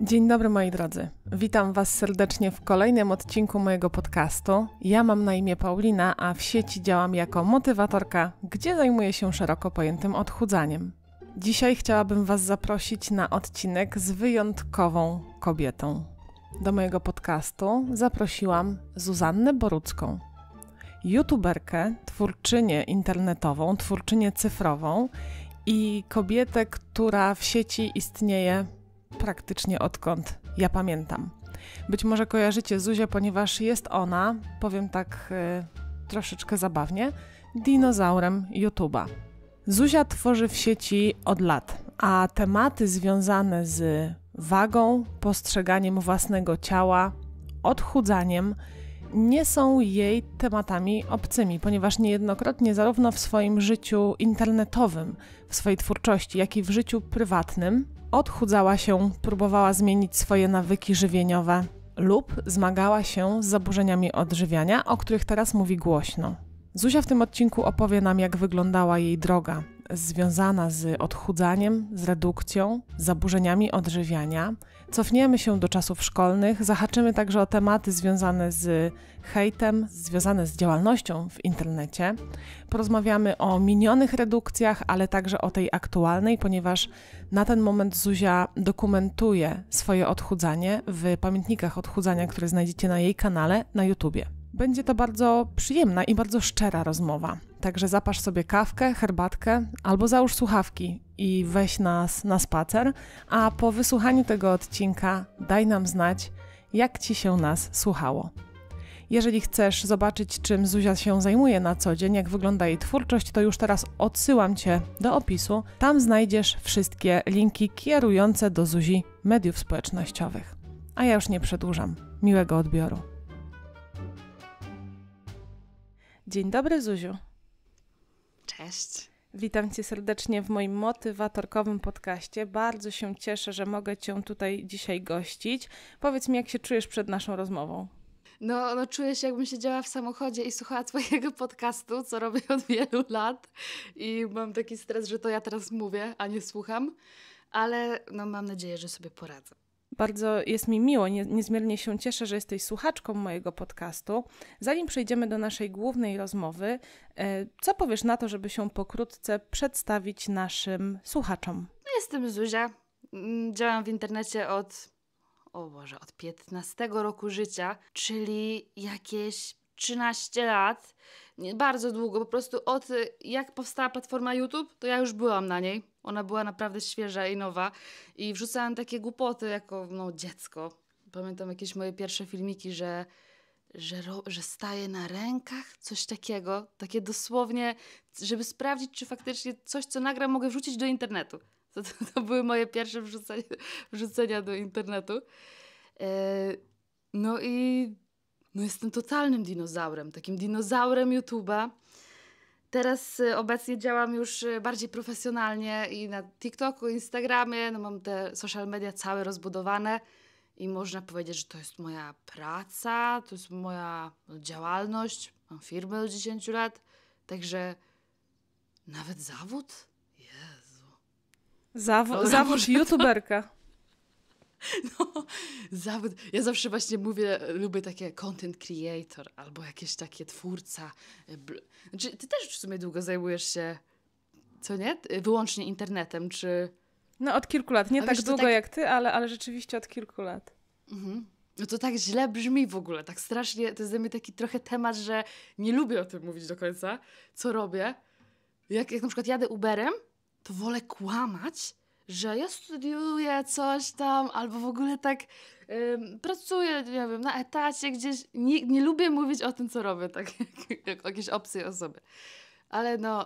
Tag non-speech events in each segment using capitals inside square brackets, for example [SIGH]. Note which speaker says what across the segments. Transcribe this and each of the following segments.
Speaker 1: Dzień dobry moi drodzy. Witam Was serdecznie w kolejnym odcinku mojego podcastu. Ja mam na imię Paulina, a w sieci działam jako motywatorka, gdzie zajmuję się szeroko pojętym odchudzaniem. Dzisiaj chciałabym Was zaprosić na odcinek z wyjątkową kobietą. Do mojego podcastu zaprosiłam Zuzannę Borucką, youtuberkę, twórczynię internetową, twórczynię cyfrową i kobietę, która w sieci istnieje praktycznie odkąd ja pamiętam. Być może kojarzycie Zuzię, ponieważ jest ona, powiem tak y, troszeczkę zabawnie, dinozaurem YouTube'a. Zuzia tworzy w sieci od lat, a tematy związane z wagą, postrzeganiem własnego ciała, odchudzaniem nie są jej tematami obcymi, ponieważ niejednokrotnie zarówno w swoim życiu internetowym, w swojej twórczości, jak i w życiu prywatnym Odchudzała się, próbowała zmienić swoje nawyki żywieniowe lub zmagała się z zaburzeniami odżywiania, o których teraz mówi głośno. Zuzia w tym odcinku opowie nam, jak wyglądała jej droga związana z odchudzaniem, z redukcją, z zaburzeniami odżywiania, Cofniemy się do czasów szkolnych, zahaczymy także o tematy związane z hejtem, związane z działalnością w internecie. Porozmawiamy o minionych redukcjach, ale także o tej aktualnej, ponieważ na ten moment Zuzia dokumentuje swoje odchudzanie w pamiętnikach odchudzania, które znajdziecie na jej kanale na YouTubie. Będzie to bardzo przyjemna i bardzo szczera rozmowa. Także zapasz sobie kawkę, herbatkę albo załóż słuchawki i weź nas na spacer, a po wysłuchaniu tego odcinka daj nam znać, jak Ci się nas słuchało. Jeżeli chcesz zobaczyć, czym Zuzia się zajmuje na co dzień, jak wygląda jej twórczość, to już teraz odsyłam Cię do opisu. Tam znajdziesz wszystkie linki kierujące do Zuzi mediów społecznościowych. A ja już nie przedłużam. Miłego odbioru. Dzień dobry, Zuziu. Cześć. Witam Cię serdecznie w moim motywatorkowym podcaście. Bardzo się cieszę, że mogę Cię tutaj dzisiaj gościć. Powiedz mi, jak się czujesz przed naszą rozmową?
Speaker 2: No, no czuję się, jakbym siedziała w samochodzie i słuchała Twojego podcastu, co robię od wielu lat. I mam taki stres, że to ja teraz mówię, a nie słucham. Ale no, mam nadzieję, że sobie poradzę.
Speaker 1: Bardzo jest mi miło, nie, niezmiernie się cieszę, że jesteś słuchaczką mojego podcastu. Zanim przejdziemy do naszej głównej rozmowy, e, co powiesz na to, żeby się pokrótce przedstawić naszym słuchaczom?
Speaker 2: No, jestem Zuzia. Mm, działam w internecie od, o Boże, od 15 roku życia, czyli jakieś 13 lat. Nie, bardzo długo, po prostu od jak powstała platforma YouTube, to ja już byłam na niej ona była naprawdę świeża i nowa i wrzucałam takie głupoty jako no, dziecko. Pamiętam jakieś moje pierwsze filmiki, że, że, że staję na rękach, coś takiego, takie dosłownie, żeby sprawdzić, czy faktycznie coś, co nagram, mogę wrzucić do internetu. To, to, to były moje pierwsze wrzucenia, wrzucenia do internetu. E, no i no jestem totalnym dinozaurem, takim dinozaurem YouTube'a. Teraz y, obecnie działam już y, bardziej profesjonalnie i na TikToku, Instagramie, no mam te social media całe rozbudowane i można powiedzieć, że to jest moja praca, to jest moja działalność, mam firmę od 10 lat, także nawet zawód? Jezu. No, zawód youtuberka. [LAUGHS] No, zawód. Ja zawsze właśnie mówię, lubię takie content creator albo jakieś takie twórca. E, znaczy, ty też w sumie długo zajmujesz się, co nie? E, wyłącznie internetem, czy. No, od kilku lat. Nie A tak wiesz, długo tak... jak
Speaker 1: ty, ale, ale rzeczywiście od kilku lat.
Speaker 2: Mhm. No to tak źle brzmi w ogóle, tak strasznie. To jest dla mnie taki trochę temat, że nie lubię o tym mówić do końca, co robię. Jak, jak na przykład jadę Uberem, to wolę kłamać, że ja studiuję coś tam, albo w ogóle tak ym, pracuję, nie wiem, na etacie gdzieś. Nie, nie lubię mówić o tym, co robię, tak [LAUGHS] jak, jak jakieś obcej osoby. Ale no,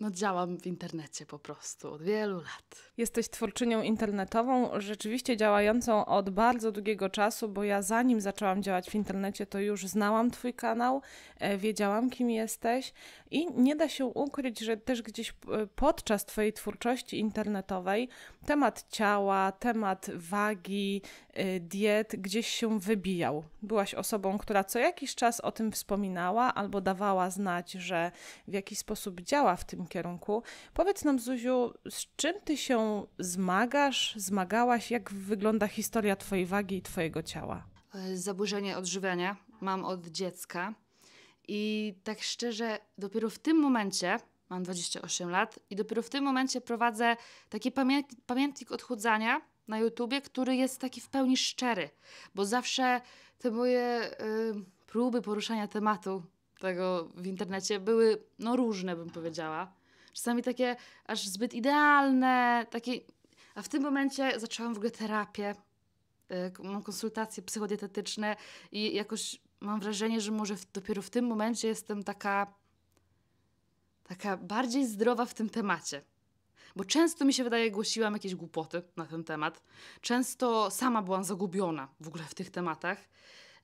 Speaker 1: no działam w internecie po prostu od wielu lat. Jesteś twórczynią internetową, rzeczywiście działającą od bardzo długiego czasu, bo ja zanim zaczęłam działać w internecie, to już znałam Twój kanał, e, wiedziałam kim jesteś i nie da się ukryć, że też gdzieś e, podczas Twojej twórczości internetowej temat ciała, temat wagi, e, diet gdzieś się wybijał. Byłaś osobą, która co jakiś czas o tym wspominała albo dawała znać, że w jakiś sposób działa w tym kierunku. Powiedz nam, Zuziu, z czym ty się zmagasz, zmagałaś, jak wygląda historia twojej wagi i twojego ciała?
Speaker 2: E, zaburzenie odżywiania mam od dziecka. I tak szczerze, dopiero w tym momencie, mam 28 lat, i dopiero w tym momencie prowadzę taki pamiętnik odchudzania na YouTubie, który jest taki w pełni szczery, bo zawsze te moje y, próby poruszania tematu tego w internecie były no różne, bym powiedziała czasami takie aż zbyt idealne, takie... A w tym momencie zaczęłam w ogóle terapię, e, mam konsultacje psychodietetyczne i jakoś mam wrażenie, że może w, dopiero w tym momencie jestem taka, taka bardziej zdrowa w tym temacie. Bo często mi się wydaje, głosiłam jakieś głupoty na ten temat. Często sama byłam zagubiona w ogóle w tych tematach.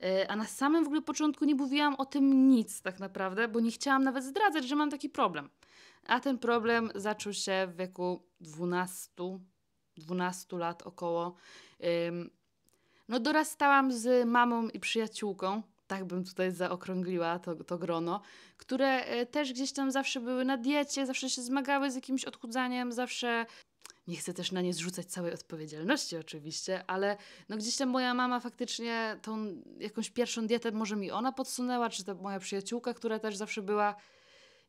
Speaker 2: E, a na samym w ogóle początku nie mówiłam o tym nic tak naprawdę, bo nie chciałam nawet zdradzać, że mam taki problem a ten problem zaczął się w wieku 12, 12 lat około. No dorastałam z mamą i przyjaciółką, tak bym tutaj zaokrągliła to, to grono, które e, też gdzieś tam zawsze były na diecie, zawsze się zmagały z jakimś odchudzaniem, zawsze nie chcę też na nie zrzucać całej odpowiedzialności oczywiście, ale no gdzieś tam moja mama faktycznie tą jakąś pierwszą dietę może mi ona podsunęła, czy ta moja przyjaciółka, która też zawsze była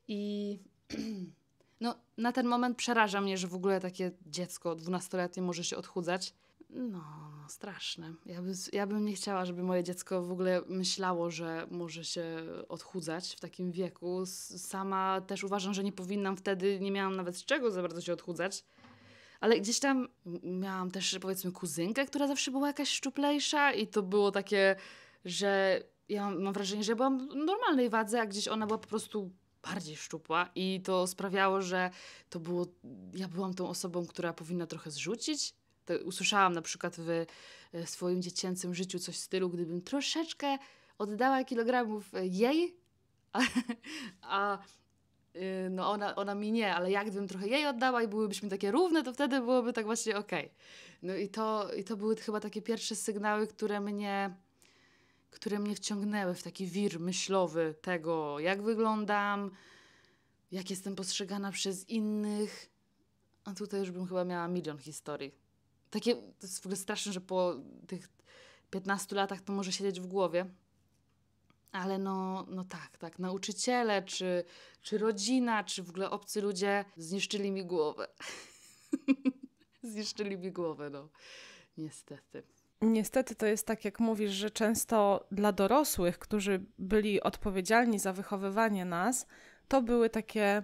Speaker 2: i [CLEARS THROAT] No, na ten moment przeraża mnie, że w ogóle takie dziecko dwunastoletnie może się odchudzać. No, no straszne. Ja, by, ja bym nie chciała, żeby moje dziecko w ogóle myślało, że może się odchudzać w takim wieku. Sama też uważam, że nie powinnam wtedy, nie miałam nawet z czego za bardzo się odchudzać. Ale gdzieś tam miałam też, powiedzmy, kuzynkę, która zawsze była jakaś szczuplejsza, i to było takie, że ja mam wrażenie, że ja byłam w normalnej wadze, a gdzieś ona była po prostu bardziej szczupła i to sprawiało, że to było, ja byłam tą osobą, która powinna trochę zrzucić. To usłyszałam na przykład w e, swoim dziecięcym życiu coś w stylu, gdybym troszeczkę oddała kilogramów e, jej, [LAUGHS] a, a y, no ona, ona mi nie, ale jak gdybym trochę jej oddała i byłybyśmy takie równe, to wtedy byłoby tak właśnie okej. Okay. No i to, i to były chyba takie pierwsze sygnały, które mnie które mnie wciągnęły w taki wir myślowy tego, jak wyglądam, jak jestem postrzegana przez innych. A tutaj już bym chyba miała milion historii. Takie, to jest w ogóle straszne, że po tych 15 latach to może siedzieć w głowie. Ale no, no tak, tak, nauczyciele, czy, czy rodzina, czy w ogóle obcy ludzie zniszczyli mi głowę.
Speaker 1: [LAUGHS]
Speaker 2: zniszczyli mi głowę, no. Niestety.
Speaker 1: Niestety to jest tak, jak mówisz, że często dla dorosłych, którzy byli odpowiedzialni za wychowywanie nas, to były takie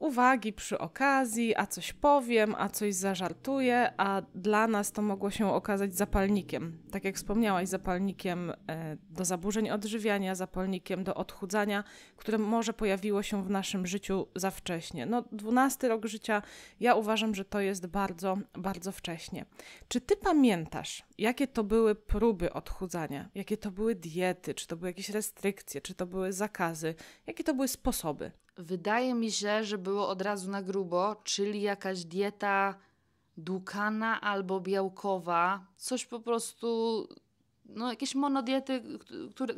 Speaker 1: uwagi przy okazji, a coś powiem, a coś zażartuję, a dla nas to mogło się okazać zapalnikiem. Tak jak wspomniałaś, zapalnikiem e, do zaburzeń odżywiania, zapalnikiem do odchudzania, które może pojawiło się w naszym życiu za wcześnie. No, 12 rok życia, ja uważam, że to jest bardzo, bardzo wcześnie. Czy ty pamiętasz, jakie to były próby odchudzania? Jakie to były diety? Czy to były jakieś restrykcje? Czy to były zakazy? Jakie to były sposoby?
Speaker 2: Wydaje mi się, że było od razu na grubo, czyli jakaś dieta dukana albo białkowa, coś po prostu, no jakieś monodiety, które,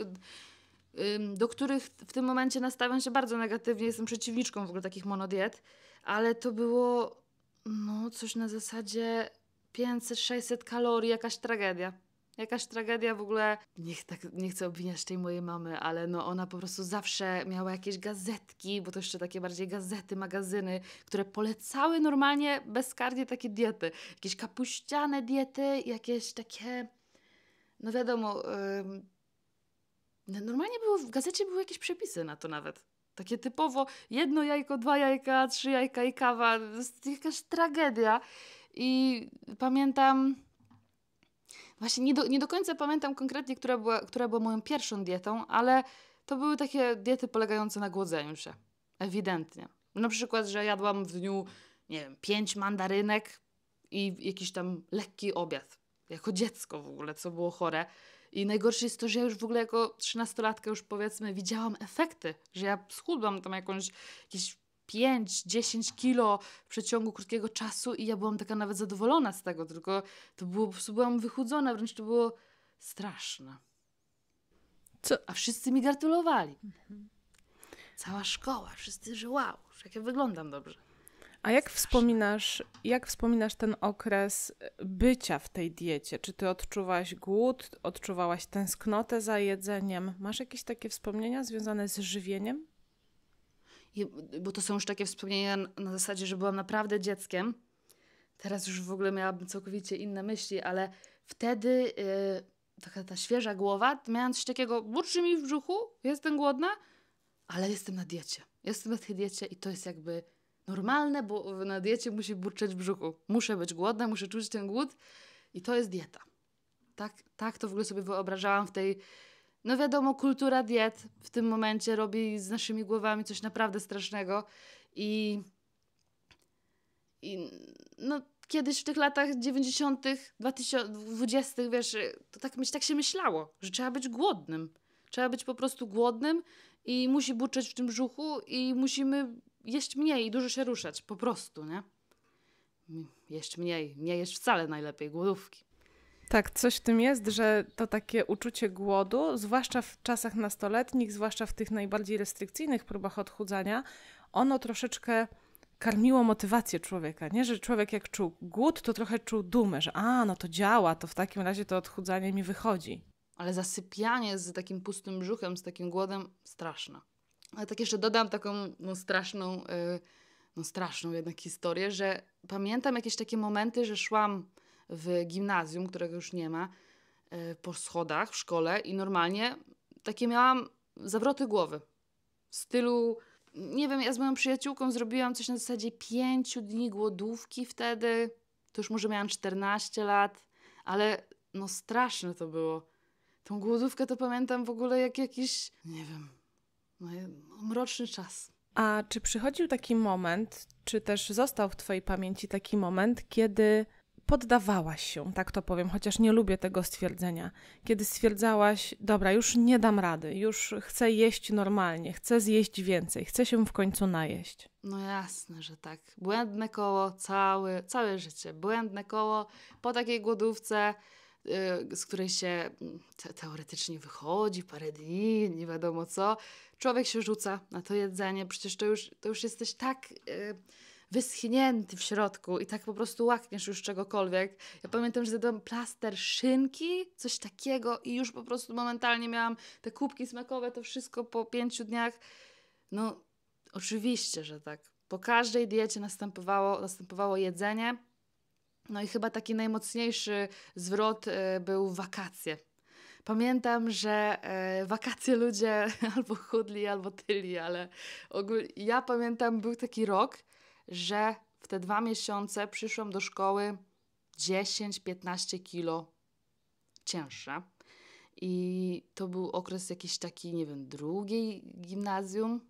Speaker 2: do których w tym momencie nastawiam się bardzo negatywnie, jestem przeciwniczką w ogóle takich monodiet, ale to było no coś na zasadzie 500-600 kalorii, jakaś tragedia. Jakaś tragedia w ogóle, niech tak, nie chcę obwiniać tej mojej mamy, ale no ona po prostu zawsze miała jakieś gazetki, bo to jeszcze takie bardziej gazety, magazyny, które polecały normalnie bezkarnie takie diety. Jakieś kapuściane diety, jakieś takie, no wiadomo, yy, normalnie było, w gazecie były jakieś przepisy na to nawet. Takie typowo jedno jajko, dwa jajka, trzy jajka i kawa. To jest jakaś tragedia. I pamiętam Właśnie nie do, nie do końca pamiętam konkretnie, która była, która była moją pierwszą dietą, ale to były takie diety polegające na głodzeniu się. Ewidentnie. Na przykład, że jadłam w dniu, nie wiem, pięć mandarynek i jakiś tam lekki obiad. Jako dziecko w ogóle, co było chore. I najgorsze jest to, że ja już w ogóle jako trzynastolatka już powiedzmy widziałam efekty, że ja schudłam tam jakąś, jakieś 5-10 kilo w przeciągu krótkiego czasu i ja byłam taka nawet zadowolona z tego, tylko to było, po prostu byłam wychudzona, wręcz to było straszne.
Speaker 1: Co? A wszyscy mi gratulowali. Mhm. Cała szkoła,
Speaker 2: wszyscy, że wow, jak ja wyglądam
Speaker 1: dobrze. A jak wspominasz, jak wspominasz ten okres bycia w tej diecie? Czy ty odczuwałaś głód, odczuwałaś tęsknotę za jedzeniem? Masz jakieś takie wspomnienia związane z żywieniem? bo to są już takie wspomnienia
Speaker 2: na zasadzie, że byłam naprawdę dzieckiem. Teraz już w ogóle miałabym całkowicie inne myśli, ale wtedy yy, taka ta świeża głowa, miałam coś takiego, burczy mi w brzuchu, jestem głodna, ale jestem na diecie. Jestem na tej diecie i to jest jakby normalne, bo na diecie musi burczeć w brzuchu. Muszę być głodna, muszę czuć ten głód i to jest dieta. Tak, tak to w ogóle sobie wyobrażałam w tej no wiadomo, kultura diet w tym momencie robi z naszymi głowami coś naprawdę strasznego i, i no, kiedyś w tych latach 90., 2020, wiesz, to tak, tak się myślało, że trzeba być głodnym. Trzeba być po prostu głodnym i musi burczeć w tym brzuchu i musimy jeść mniej i dużo się ruszać, po prostu, nie? Jeść mniej, nie jeść wcale najlepiej głodówki.
Speaker 1: Tak, coś w tym jest, że to takie uczucie głodu, zwłaszcza w czasach nastoletnich, zwłaszcza w tych najbardziej restrykcyjnych próbach odchudzania, ono troszeczkę karmiło motywację człowieka, nie? Że człowiek jak czuł głód, to trochę czuł dumę, że a, no to działa, to w takim razie to odchudzanie mi wychodzi.
Speaker 2: Ale zasypianie z takim pustym brzuchem, z takim głodem, straszne. Ale tak jeszcze dodam taką no, straszną, yy, no straszną jednak historię, że pamiętam jakieś takie momenty, że szłam w gimnazjum, którego już nie ma, e, po schodach w szkole i normalnie takie miałam zawroty głowy. W stylu, nie wiem, ja z moją przyjaciółką zrobiłam coś na zasadzie pięciu dni głodówki wtedy. To już może miałam 14 lat, ale no straszne to było. Tą głodówkę to pamiętam w ogóle jak jakiś, nie wiem, no, mroczny czas.
Speaker 1: A czy przychodził taki moment, czy też został w Twojej pamięci taki moment, kiedy poddawałaś się, tak to powiem, chociaż nie lubię tego stwierdzenia. Kiedy stwierdzałaś, dobra, już nie dam rady, już chcę jeść normalnie, chcę zjeść więcej, chcę się w końcu najeść.
Speaker 2: No jasne, że tak. Błędne koło całe, całe życie. Błędne koło po takiej głodówce, yy, z której się mm, te, teoretycznie wychodzi parę dni, nie wiadomo co. Człowiek się rzuca na to jedzenie, przecież to już, to już jesteś tak. Yy, wyschnięty w środku i tak po prostu łakniesz już czegokolwiek. Ja pamiętam, że zadałam plaster szynki, coś takiego i już po prostu momentalnie miałam te kubki smakowe, to wszystko po pięciu dniach. No oczywiście, że tak. Po każdej diecie następowało, następowało jedzenie. No i chyba taki najmocniejszy zwrot y, był wakacje. Pamiętam, że y, wakacje ludzie [LAUGHS] albo chudli, albo tyli, ale ogólnie ja pamiętam, był taki rok, że w te dwa miesiące przyszłam do szkoły 10-15 kilo cięższa. I to był okres jakiś taki, nie wiem, drugiej gimnazjum,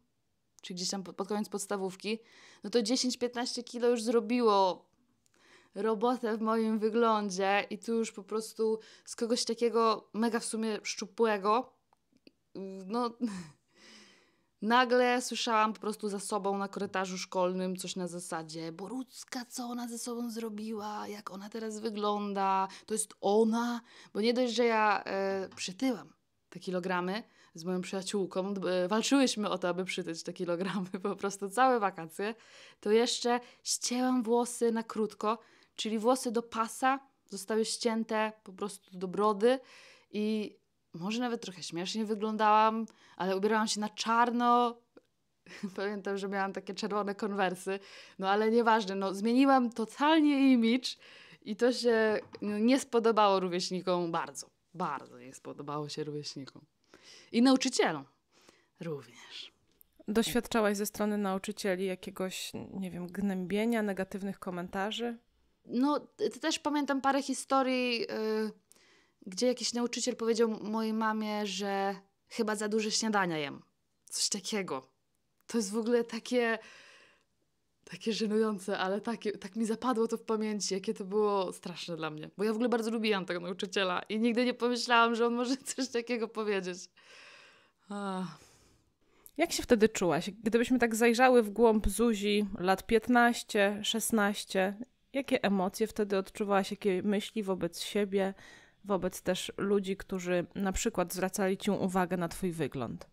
Speaker 2: czy gdzieś tam pod, koniec podstawówki. No to 10-15 kilo już zrobiło robotę w moim wyglądzie i tu już po prostu z kogoś takiego mega w sumie szczupłego, no Nagle słyszałam po prostu za sobą na korytarzu szkolnym coś na zasadzie Borucka, co ona ze sobą zrobiła, jak ona teraz wygląda, to jest ona. Bo nie dość, że ja e, przytyłam te kilogramy z moją przyjaciółką, e, walczyłyśmy o to, aby przytyć te kilogramy po prostu całe wakacje, to jeszcze ścięłam włosy na krótko, czyli włosy do pasa zostały ścięte po prostu do brody i może nawet trochę śmiesznie wyglądałam, ale ubierałam się na czarno. [LAUGHS] Pamiętam, że miałam takie czerwone konwersy, no ale nieważne, no zmieniłam totalnie imidż i to się no, nie spodobało rówieśnikom bardzo, bardzo nie spodobało się rówieśnikom. I nauczycielom
Speaker 1: również. Doświadczałaś ze strony nauczycieli jakiegoś, nie wiem, gnębienia, negatywnych komentarzy? No, też pamiętam parę historii...
Speaker 2: Yy gdzie jakiś nauczyciel powiedział mojej mamie, że chyba za dużo śniadania jem. Coś takiego. To jest w ogóle takie takie żenujące, ale takie, tak mi zapadło to w pamięci, jakie to było straszne dla mnie. Bo ja w ogóle bardzo lubiłam tego nauczyciela i nigdy nie pomyślałam, że on może [LAUGHS] coś takiego powiedzieć.
Speaker 1: Ach. Jak się wtedy czułaś? Gdybyśmy tak zajrzały w głąb Zuzi lat 15, 16, jakie emocje wtedy odczuwałaś, jakie myśli wobec siebie, wobec też ludzi, którzy na przykład zwracali ci uwagę na twój wygląd.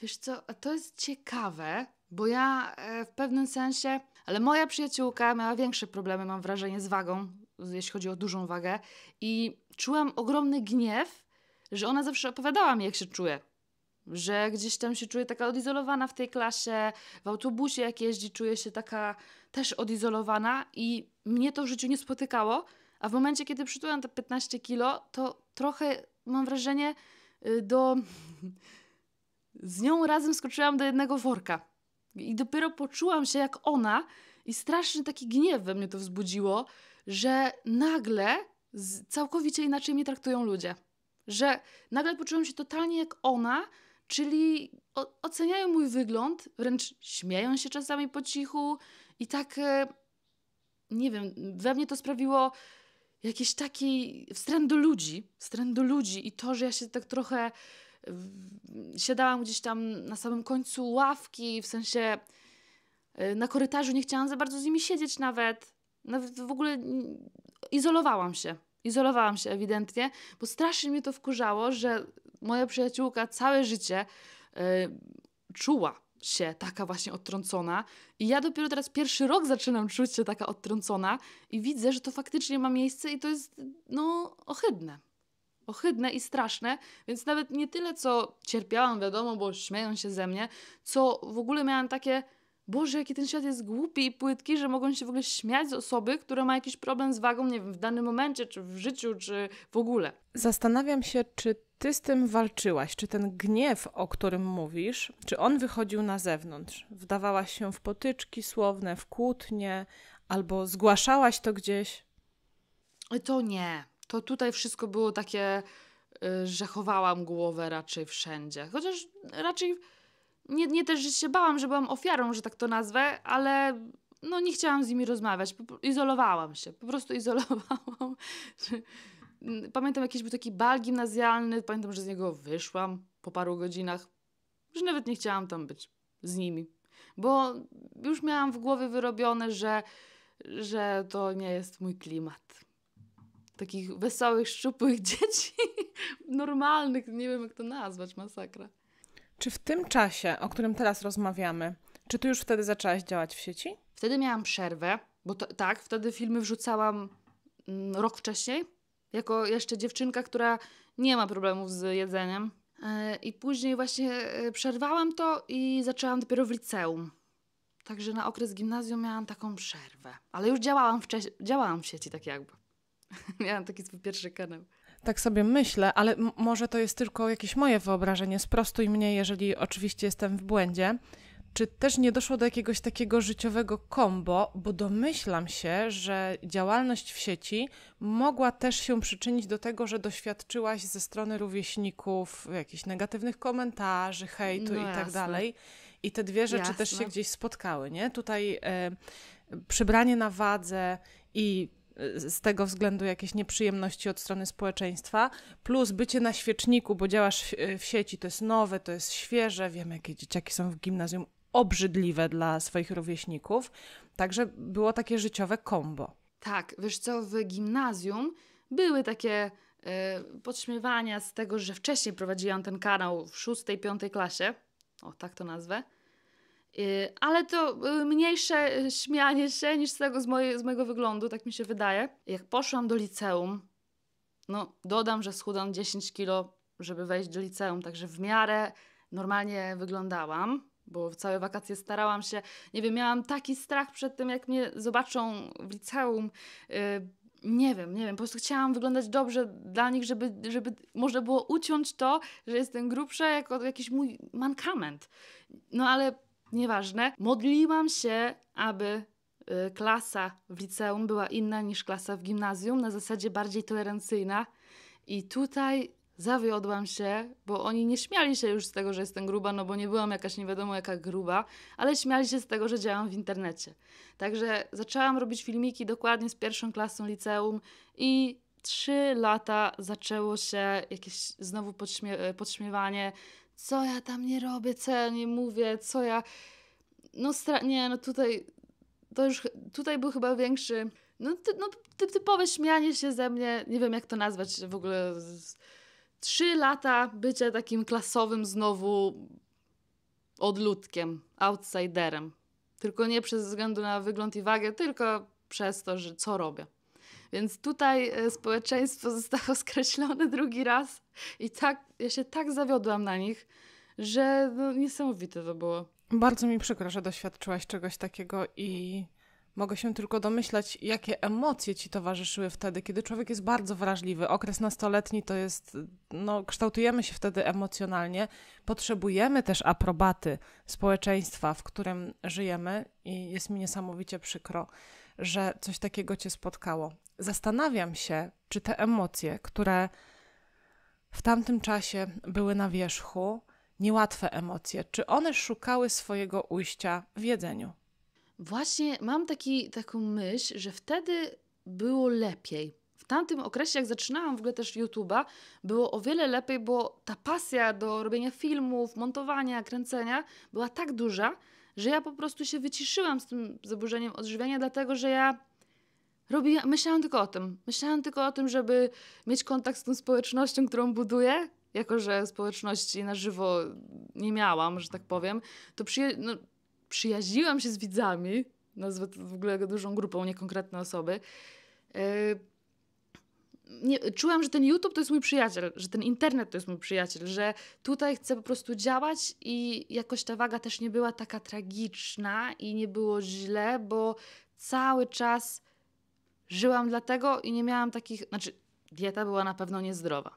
Speaker 2: Wiesz co, to jest ciekawe, bo ja e, w pewnym sensie, ale moja przyjaciółka miała większe problemy, mam wrażenie, z wagą, jeśli chodzi o dużą wagę, i czułam ogromny gniew, że ona zawsze opowiadała mi, jak się czuje. Że gdzieś tam się czuje taka odizolowana w tej klasie, w autobusie jak jeździ, czuje się taka też odizolowana, i mnie to w życiu nie spotykało, a w momencie, kiedy przytyłam te 15 kilo, to trochę mam wrażenie y, do... [LAUGHS] Z nią razem skoczyłam do jednego worka. I dopiero poczułam się jak ona i straszny taki gniew we mnie to wzbudziło, że nagle całkowicie inaczej mnie traktują ludzie. Że nagle poczułam się totalnie jak ona, czyli oceniają mój wygląd, wręcz śmieją się czasami po cichu i tak, e, nie wiem, we mnie to sprawiło jakiś taki wstręt do ludzi, wstręt do ludzi i to, że ja się tak trochę siadałam gdzieś tam na samym końcu ławki, w sensie y, na korytarzu nie chciałam za bardzo z nimi siedzieć nawet. Nawet w ogóle izolowałam się. Izolowałam się ewidentnie, bo strasznie mnie to wkurzało, że moja przyjaciółka całe życie yy, czuła, się taka właśnie odtrącona. I ja dopiero teraz pierwszy rok zaczynam czuć się taka odtrącona i widzę, że to faktycznie ma miejsce i to jest, no, ohydne. Ohydne i straszne, więc nawet nie tyle, co cierpiałam, wiadomo, bo śmieją się ze mnie, co w ogóle miałam takie Boże, jaki ten świat jest głupi i płytki, że mogą się w ogóle śmiać z osoby, która ma jakiś problem z wagą, nie wiem, w danym momencie, czy w życiu, czy w ogóle.
Speaker 1: Zastanawiam się, czy ty z tym walczyłaś, czy ten gniew, o którym mówisz, czy on wychodził na zewnątrz? Wdawałaś się w potyczki słowne, w kłótnie, albo zgłaszałaś to gdzieś? To nie.
Speaker 2: To tutaj wszystko było takie, y, że chowałam głowę raczej wszędzie. Chociaż raczej nie, nie też, że się bałam, że byłam ofiarą, że tak to nazwę, ale no nie chciałam z nimi rozmawiać, izolowałam się, po prostu izolowałam. [LAUGHS] Pamiętam jakiś był taki bal gimnazjalny, pamiętam, że z niego wyszłam po paru godzinach, że nawet nie chciałam tam być z nimi, bo już miałam w głowie wyrobione, że, że to nie jest mój klimat. Takich wesołych, szczupłych [LAUGHS] dzieci, normalnych, nie wiem jak to nazwać, masakra.
Speaker 1: Czy w tym czasie, o którym teraz rozmawiamy, czy ty już wtedy zaczęłaś działać w sieci? Wtedy miałam przerwę, bo to, tak, wtedy filmy wrzucałam mm, rok wcześniej,
Speaker 2: jako jeszcze dziewczynka, która nie ma problemów z jedzeniem. Yy, I później właśnie yy, przerwałam to i zaczęłam dopiero w liceum. Także na okres gimnazjum miałam taką przerwę. Ale już działałam, wcześ- działałam w sieci tak jakby. [LAUGHS] miałam taki swój pierwszy kanał.
Speaker 1: Tak sobie myślę, ale może to jest tylko jakieś moje wyobrażenie. Sprostuj mnie, jeżeli oczywiście jestem w błędzie. Czy też nie doszło do jakiegoś takiego życiowego kombo, bo domyślam się, że działalność w sieci mogła też się przyczynić do tego, że doświadczyłaś ze strony rówieśników jakichś negatywnych komentarzy, hejtu no i tak dalej. I te dwie rzeczy jasne. też się gdzieś spotkały, nie? Tutaj y, przybranie na wadze i z tego względu jakieś nieprzyjemności od strony społeczeństwa, plus bycie na świeczniku, bo działasz w sieci, to jest nowe, to jest świeże, wiem jakie dzieciaki są w gimnazjum, obrzydliwe dla swoich rówieśników, także było takie życiowe kombo. Tak, wiesz co, w
Speaker 2: gimnazjum były takie y, podśmiewania z tego, że wcześniej prowadziłam ten kanał w szóstej, piątej klasie, o tak to nazwę, Y, ale to y, mniejsze y, śmianie się niż z tego z, moje, z mojego wyglądu, tak mi się wydaje. Jak poszłam do liceum, no dodam, że schudam 10 kilo, żeby wejść do liceum, także w miarę normalnie wyglądałam, bo całe wakacje starałam się. Nie wiem, miałam taki strach przed tym, jak mnie zobaczą w liceum. Nie wiem, nie wiem, po prostu chciałam wyglądać dobrze dla nich, żeby, żeby można było uciąć to, że jestem grubsza jako jakiś mój mankament. No ale nieważne, modliłam się, aby y, klasa w liceum była inna niż klasa w gimnazjum, na zasadzie bardziej tolerancyjna. I tutaj zawiodłam się, bo oni nie śmiali się już z tego, że jestem gruba, no bo nie byłam jakaś nie wiadomo jaka gruba, ale śmiali się z tego, że działam w internecie. Także zaczęłam robić filmiki dokładnie z pierwszą klasą liceum i trzy lata zaczęło się jakieś znowu podśmie podśmiewanie, co ja tam nie robię, co ja nie mówię, co ja... No stra... nie, no tutaj to już, tutaj był chyba większy, no, ty, no ty, typowe śmianie się ze mnie, nie wiem jak to nazwać w ogóle, trzy lata bycia takim klasowym znowu odludkiem, outsiderem. Tylko nie przez względu na wygląd i wagę, tylko przez to, że co robię. Więc tutaj e, społeczeństwo zostało
Speaker 1: [LAUGHS] skreślone drugi raz i
Speaker 2: tak, ja się tak zawiodłam na nich,
Speaker 1: że no, niesamowite to było. Bardzo mi przykro, że doświadczyłaś czegoś takiego i Mogę się tylko domyślać, jakie emocje ci towarzyszyły wtedy, kiedy człowiek jest bardzo wrażliwy. Okres nastoletni to jest, no, kształtujemy się wtedy emocjonalnie, potrzebujemy też aprobaty społeczeństwa, w którym żyjemy, i jest mi niesamowicie przykro, że coś takiego cię spotkało zastanawiam się, czy te emocje, które w tamtym czasie były na wierzchu, niełatwe emocje, czy one szukały swojego ujścia w jedzeniu. Właśnie
Speaker 2: mam taki, taką myśl, że wtedy było lepiej. W tamtym okresie, jak zaczynałam w ogóle też YouTube'a, było o wiele lepiej, bo ta pasja do robienia filmów, montowania, kręcenia była tak duża, że ja po prostu się wyciszyłam z tym zaburzeniem odżywiania, dlatego że ja robiłam, myślałam tylko o tym. Myślałam tylko o tym, żeby mieć kontakt z tą społecznością, którą buduję. Jako, że społeczności na żywo nie miałam, że tak powiem, to przyja- no, przyjaźniłam się z widzami, nazwę to w ogóle dużą grupą, nie konkretne osoby. Yy, nie, czułam, że ten YouTube to jest mój przyjaciel, że ten internet to jest mój przyjaciel, że tutaj chcę po prostu działać i jakoś ta waga też nie była taka tragiczna i nie było źle, bo cały czas żyłam dlatego i nie miałam takich. Znaczy, dieta była na pewno niezdrowa.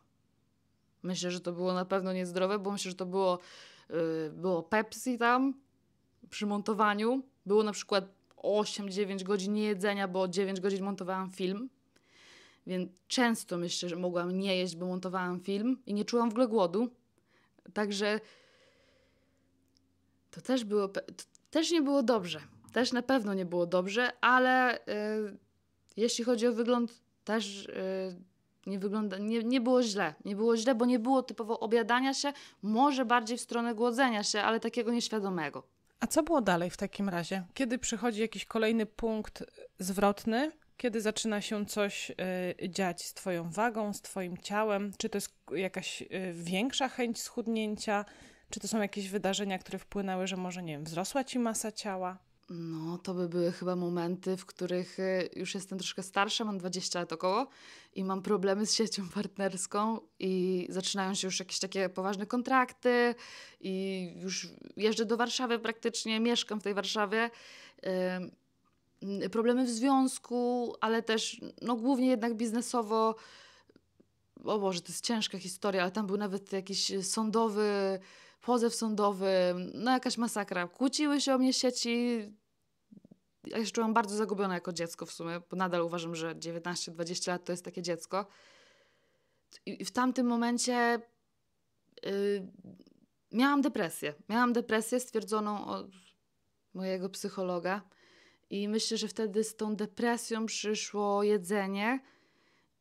Speaker 2: Myślę, że to było na pewno niezdrowe, bo myślę, że to było, yy, było Pepsi tam przy montowaniu. Było na przykład 8-9 godzin jedzenia, bo 9 godzin montowałam film. Więc często myślę, że mogłam nie jeść, bo montowałam film i nie czułam w ogóle głodu. Także to też było, to też nie było dobrze. Też na pewno nie było dobrze, ale yy, jeśli chodzi o wygląd, też yy, nie, wygląda, nie, nie było źle. Nie było źle, bo nie było typowo obiadania się, może bardziej w stronę głodzenia się, ale takiego nieświadomego.
Speaker 1: A co było dalej w takim razie? Kiedy przychodzi jakiś kolejny punkt zwrotny, kiedy zaczyna się coś y, dziać z Twoją wagą, z Twoim ciałem? Czy to jest jakaś y, większa chęć schudnięcia? Czy to są jakieś wydarzenia, które wpłynęły, że może, nie wiem, wzrosła Ci masa ciała? No, to by były chyba momenty, w których e, już jestem troszkę starsza, mam 20 lat około i mam problemy z
Speaker 2: siecią partnerską i zaczynają się już jakieś takie poważne kontrakty i już jeżdżę do Warszawy praktycznie, mieszkam w tej Warszawie. Problemy w związku, ale też no głównie jednak biznesowo. O Boże, to jest ciężka historia, ale tam był nawet jakiś sądowy pozew sądowy, no jakaś masakra. Kłóciły się o mnie sieci, ja się czułam bardzo zagubiona jako dziecko w sumie, bo nadal uważam, że 19-20 lat to jest takie dziecko. I w tamtym momencie yy, miałam depresję. Miałam depresję stwierdzoną od mojego psychologa. I myślę, że wtedy z tą depresją przyszło jedzenie.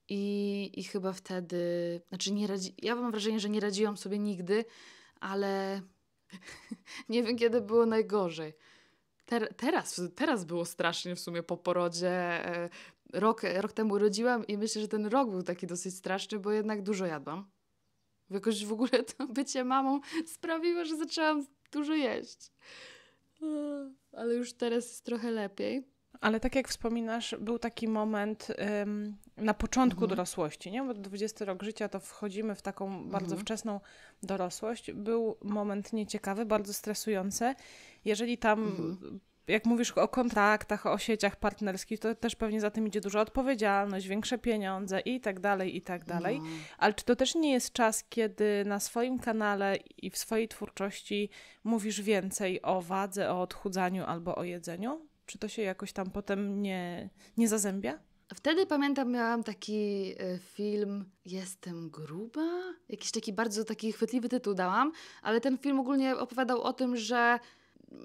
Speaker 2: I, i chyba wtedy, znaczy nie radzi, ja mam wrażenie, że nie radziłam sobie nigdy, ale [LAUGHS] nie wiem kiedy było najgorzej. Ter teraz, teraz było strasznie w sumie po porodzie. E, rok, rok temu rodziłam i myślę, że ten rok był taki dosyć straszny, bo jednak dużo jadłam. Jakoś w ogóle to [LAUGHS] bycie mamą sprawiło, że zaczęłam dużo jeść. Ale już teraz jest trochę lepiej.
Speaker 1: Ale tak jak wspominasz, był taki moment, na początku mhm. dorosłości, nie? Bo 20 rok życia to wchodzimy w taką bardzo mhm. wczesną dorosłość. Był moment nieciekawy, bardzo stresujący. Jeżeli tam, mhm. jak mówisz o kontraktach, o sieciach partnerskich, to też pewnie za tym idzie duża odpowiedzialność, większe pieniądze i tak dalej, i tak dalej. No. Ale czy to też nie jest czas, kiedy na swoim kanale i w swojej twórczości mówisz więcej o wadze, o odchudzaniu albo o jedzeniu? Czy to się jakoś tam potem nie, nie zazębia?
Speaker 2: Wtedy pamiętam, miałam taki e, film Jestem gruba? Jakiś taki bardzo taki chwytliwy tytuł dałam, ale ten film ogólnie opowiadał o tym, że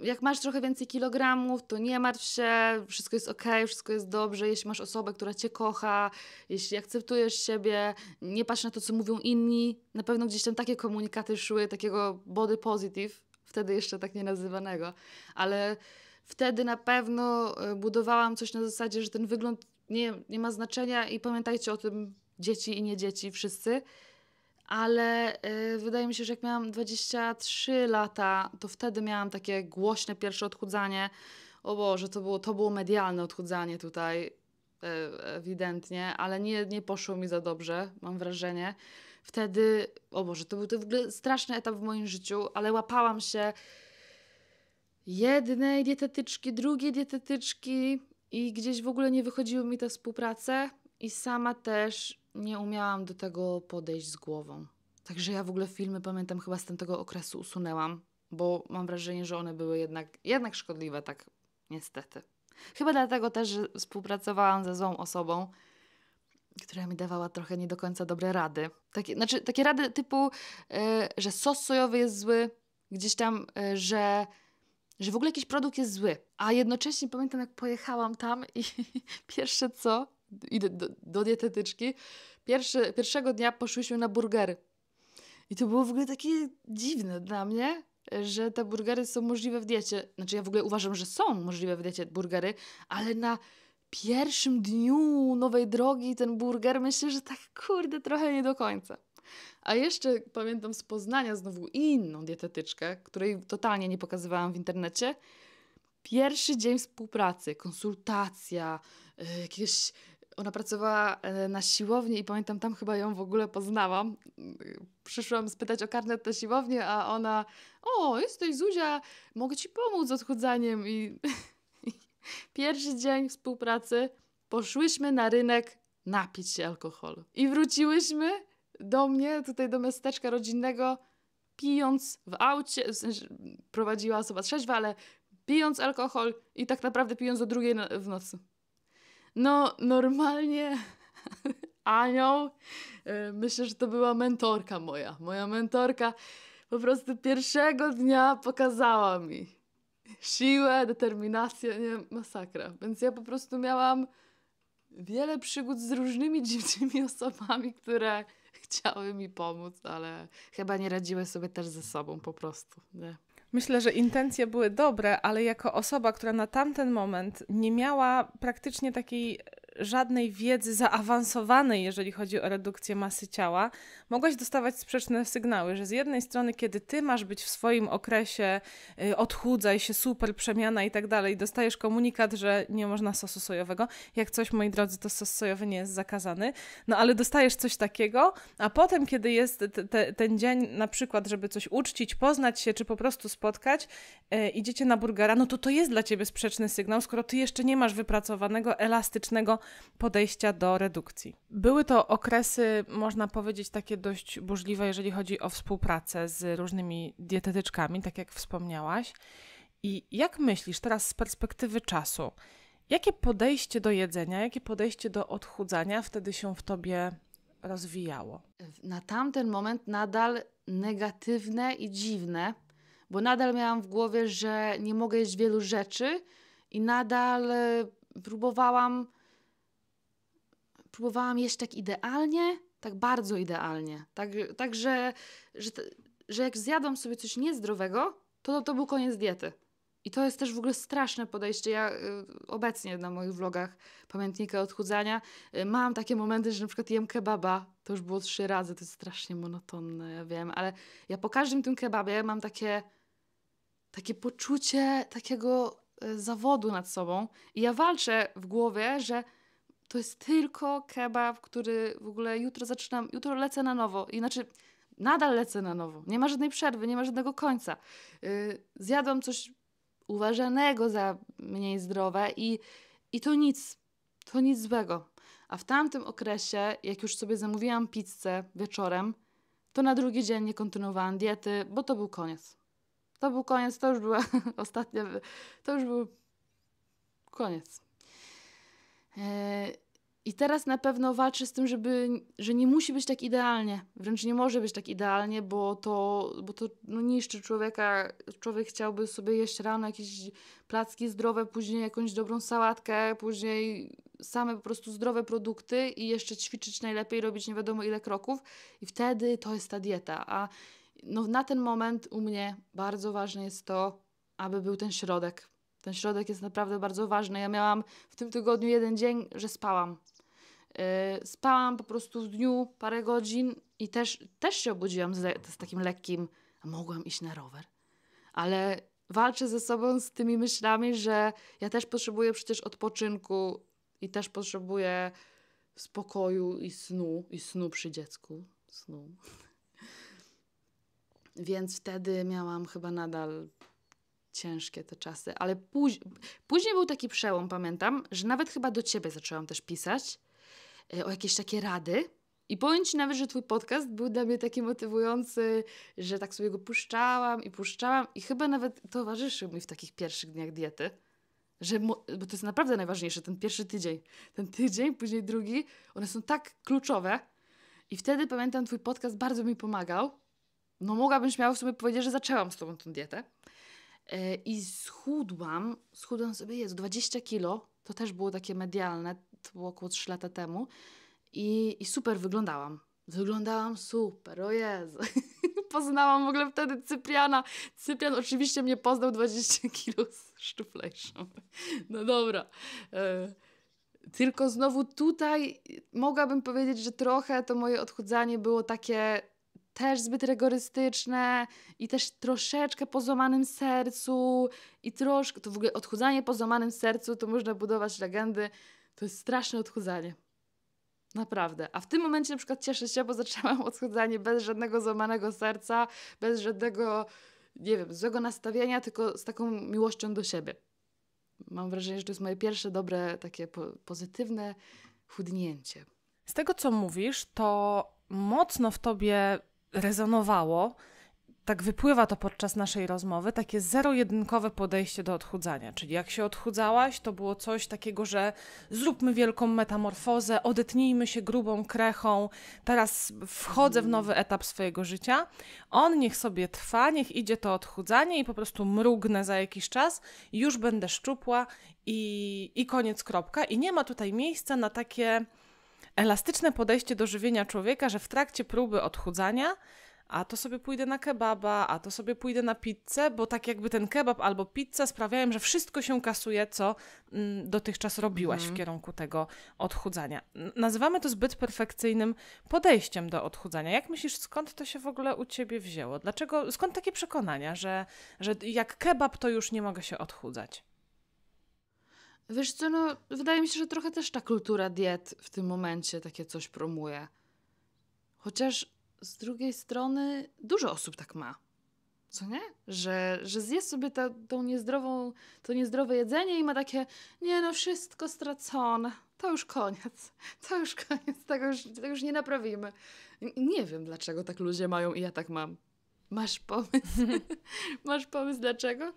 Speaker 2: jak masz trochę więcej kilogramów, to nie martw się, wszystko jest ok, wszystko jest dobrze. Jeśli masz osobę, która cię kocha, jeśli akceptujesz siebie, nie patrz na to, co mówią inni. Na pewno gdzieś tam takie komunikaty szły, takiego body positive, wtedy jeszcze tak nie nazywanego, ale wtedy na pewno e, budowałam coś na zasadzie, że ten wygląd nie, nie ma znaczenia i pamiętajcie o tym dzieci i nie dzieci, wszyscy. Ale y, wydaje mi się, że jak miałam 23 lata, to wtedy miałam takie głośne pierwsze odchudzanie. O Boże, to było, to było medialne odchudzanie tutaj, y, ewidentnie, ale nie, nie poszło mi za dobrze, mam wrażenie. Wtedy, o Boże, to był to w ogóle straszny etap w moim życiu, ale łapałam się jednej dietetyczki, drugiej dietetyczki, i gdzieś w ogóle nie wychodziły mi te współprace i sama też nie umiałam do tego podejść z głową. Także ja w ogóle filmy pamiętam chyba z tamtego okresu usunęłam, bo mam wrażenie, że one były jednak, jednak szkodliwe, tak niestety. Chyba dlatego też, że współpracowałam ze złą osobą, która mi dawała trochę nie do końca dobre rady. Takie, znaczy, takie rady typu, yy, że sos sojowy jest zły, gdzieś tam, yy, że że w ogóle jakiś produkt jest zły. A jednocześnie pamiętam, jak pojechałam tam i [LAUGHS] pierwsze co, idę do, do dietetyczki, pierwszy, pierwszego dnia poszłyśmy na burgery. I to było w ogóle takie dziwne dla mnie, że te burgery są możliwe w diecie. Znaczy, ja w ogóle uważam, że są możliwe w diecie burgery, ale na pierwszym dniu nowej drogi ten burger myślę, że tak kurde, trochę nie do końca. A jeszcze pamiętam z Poznania znowu inną dietetyczkę, której totalnie nie pokazywałam w internecie. Pierwszy dzień współpracy, konsultacja, e, jakieś. Ona pracowała e, na siłowni i pamiętam, tam chyba ją w ogóle poznałam. Przyszłam spytać o karnet na siłownię, a ona o, jesteś Zuzia, mogę ci pomóc z odchudzaniem. I [LAUGHS] pierwszy dzień współpracy poszłyśmy na rynek napić się alkoholu. I wróciłyśmy do mnie, tutaj do miasteczka rodzinnego, pijąc w aucie, w sensie prowadziła osoba trzeźwa, ale pijąc alkohol i tak naprawdę pijąc do drugiej no, w nocy. No, normalnie [LAUGHS] anioł, y, myślę, że to była mentorka moja. Moja mentorka po prostu pierwszego dnia pokazała mi siłę, determinację, nie, masakra. Więc ja po prostu miałam wiele przygód z różnymi [LAUGHS] dziwnymi osobami, które chciały mi pomóc, ale chyba nie radziły sobie też ze sobą po prostu.
Speaker 1: Nie? Myślę, że intencje były dobre, ale jako osoba, która na tamten moment nie miała praktycznie takiej żadnej wiedzy zaawansowanej, jeżeli chodzi o redukcję masy ciała, mogłaś dostawać sprzeczne sygnały, że z jednej strony, kiedy ty masz być w swoim okresie, y, odchudzaj się, super, przemiana i tak dalej, dostajesz komunikat, że nie można sosu sojowego. Jak coś, moi drodzy, to sos sojowy nie jest zakazany, no ale dostajesz coś takiego, a potem, kiedy jest te, te, ten dzień, na przykład, żeby coś uczcić, poznać się, czy po prostu spotkać, y, idziecie na burgera, no to to jest dla ciebie sprzeczny sygnał, skoro ty jeszcze nie masz wypracowanego, elastycznego podejścia do redukcji. Były to okresy, można powiedzieć, takie dość burzliwe, jeżeli chodzi o współpracę z różnymi dietetyczkami, tak jak wspomniałaś. I jak myślisz teraz z perspektywy czasu, jakie podejście do jedzenia, jakie podejście do odchudzania wtedy się w tobie rozwijało? Na tamten moment nadal negatywne i dziwne,
Speaker 2: bo nadal miałam w głowie, że nie mogę jeść wielu rzeczy i nadal e, próbowałam próbowałam jeść tak idealnie, tak bardzo idealnie. Tak, tak że, że, jak zjadłam sobie coś niezdrowego, to to był koniec diety. I to jest też w ogóle straszne podejście. Ja y, obecnie na moich vlogach pamiętnika odchudzania y, mam takie momenty, że na przykład jem kebaba. To już było trzy razy, to jest strasznie monotonne, ja wiem, ale ja po każdym tym kebabie mam takie, takie poczucie takiego y, zawodu nad sobą. I ja walczę w głowie, że to jest tylko kebab, który w ogóle jutro zaczynam, jutro lecę na nowo. Inaczej nadal lecę na nowo. Nie ma żadnej przerwy, nie ma żadnego końca. Yy, zjadłam coś uważanego za mniej zdrowe i, i to nic, to nic złego. A w tamtym okresie, jak już sobie zamówiłam pizzę wieczorem, to na drugi dzień nie kontynuowałam diety, bo to był koniec. To był koniec, to już była [LAUGHS] ostatnia, to już był koniec. E, i teraz na pewno walczy z tym, żeby, że nie musi być tak idealnie, wręcz nie może być tak idealnie, bo to, bo to no, niszczy człowieka. Człowiek chciałby sobie jeść rano jakieś placki zdrowe, później jakąś dobrą sałatkę, później same po prostu zdrowe produkty i jeszcze ćwiczyć najlepiej, robić nie wiadomo ile kroków, i wtedy to jest ta dieta. A no, na ten moment u mnie bardzo ważne jest to, aby był ten środek. Ten środek jest naprawdę bardzo ważny. Ja miałam w tym tygodniu jeden dzień, że spałam Y, spałam po prostu w dniu parę godzin i też, też się obudziłam z, z takim lekkim, a mogłam iść na rower. Ale walczę ze sobą z tymi myślami, że ja też potrzebuję przecież odpoczynku i też potrzebuję spokoju i snu, i snu przy dziecku, snu. [LAUGHS] Więc wtedy miałam chyba nadal ciężkie te czasy, ale później był taki przełom, pamiętam, że nawet chyba do ciebie zaczęłam też pisać, Y, o jakieś takie rady. I powiem Ci nawet, że Twój podcast był dla mnie taki motywujący, że tak sobie go puszczałam i puszczałam i chyba nawet towarzyszył mi w takich pierwszych dniach diety. Że, bo to jest naprawdę najważniejsze, ten pierwszy tydzień. Ten tydzień, później drugi, one są tak kluczowe. I wtedy pamiętam, Twój podcast bardzo mi pomagał. No mogłabym śmiało w sobie powiedzieć, że zaczęłam z Tobą tą dietę. Yy, I schudłam, schudłam sobie, Jezu, 20 kilo. To też było takie medialne, to było około 3 lata temu i, i super wyglądałam. Wyglądałam super, o Jezu. [LAUGHS] Poznałam w ogóle wtedy Cypriana. Cyprian oczywiście mnie poznał 20 kilo szczuplejszą. No dobra. E, tylko znowu tutaj mogłabym powiedzieć, że trochę to moje odchudzanie było takie też zbyt rygorystyczne i też troszeczkę po złamanym sercu i troszkę, to w ogóle odchudzanie po złamanym sercu to można budować legendy to jest straszne odchudzanie. Naprawdę. A w tym momencie na przykład cieszę się, bo zaczęłam [LAUGHS] odchudzanie bez żadnego złamanego serca, bez żadnego, nie wiem, złego nastawienia, tylko z taką miłością do siebie. Mam wrażenie, że to jest moje pierwsze dobre,
Speaker 1: takie po pozytywne chudnięcie. Z tego, co mówisz, to mocno w tobie rezonowało tak wypływa to podczas naszej rozmowy, takie zero-jedynkowe podejście do odchudzania. Czyli jak się odchudzałaś, to było coś takiego, że zróbmy wielką metamorfozę, odetnijmy się grubą krechą, teraz wchodzę w nowy etap swojego życia. On niech sobie trwa, niech idzie to odchudzanie i po prostu mrugnę za jakiś czas, już będę szczupła i, i koniec, kropka. I nie ma tutaj miejsca na takie elastyczne podejście do żywienia człowieka, że w trakcie próby odchudzania a to sobie pójdę na kebaba, a to sobie pójdę na pizzę, bo tak jakby ten kebab albo pizza sprawiają, że wszystko się kasuje, co mm, dotychczas robiłaś mhm. w kierunku tego odchudzania. Nazywamy to zbyt perfekcyjnym podejściem do odchudzania. Jak myślisz, skąd to się w ogóle u ciebie wzięło? Dlaczego, skąd takie przekonania, że, że jak kebab, to już nie mogę się odchudzać?
Speaker 2: Wiesz co, no, wydaje mi się, że trochę też ta kultura diet w tym momencie takie coś promuje. Chociaż z drugiej strony dużo osób tak ma. Co nie? Że, że zje sobie ta, tą niezdrową, to niezdrowe jedzenie i ma takie, nie no, wszystko stracone. To już koniec. [LAUGHS] To już koniec. Tego już, tego już nie naprawimy. Nie wiem, dlaczego tak ludzie mają i ja tak mam. Masz pomysł? [LAUGHS] Masz
Speaker 1: pomysł dlaczego?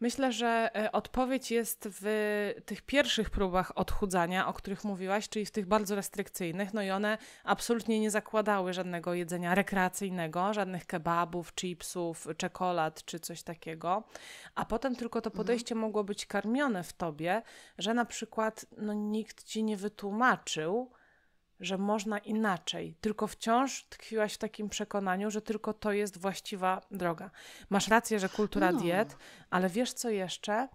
Speaker 1: Myślę, że e, odpowiedź jest w tych pierwszych próbach odchudzania, o których mówiłaś, czyli w tych bardzo restrykcyjnych. No i one absolutnie nie zakładały żadnego jedzenia rekreacyjnego, żadnych kebabów, chipsów, czekolad czy coś takiego. A potem tylko to mhm. podejście mogło być karmione w tobie, że na przykład no, nikt ci nie wytłumaczył, że można inaczej, tylko wciąż tkwiłaś w takim przekonaniu, że tylko to jest właściwa droga. Masz rację, że kultura no. diet, ale wiesz co jeszcze?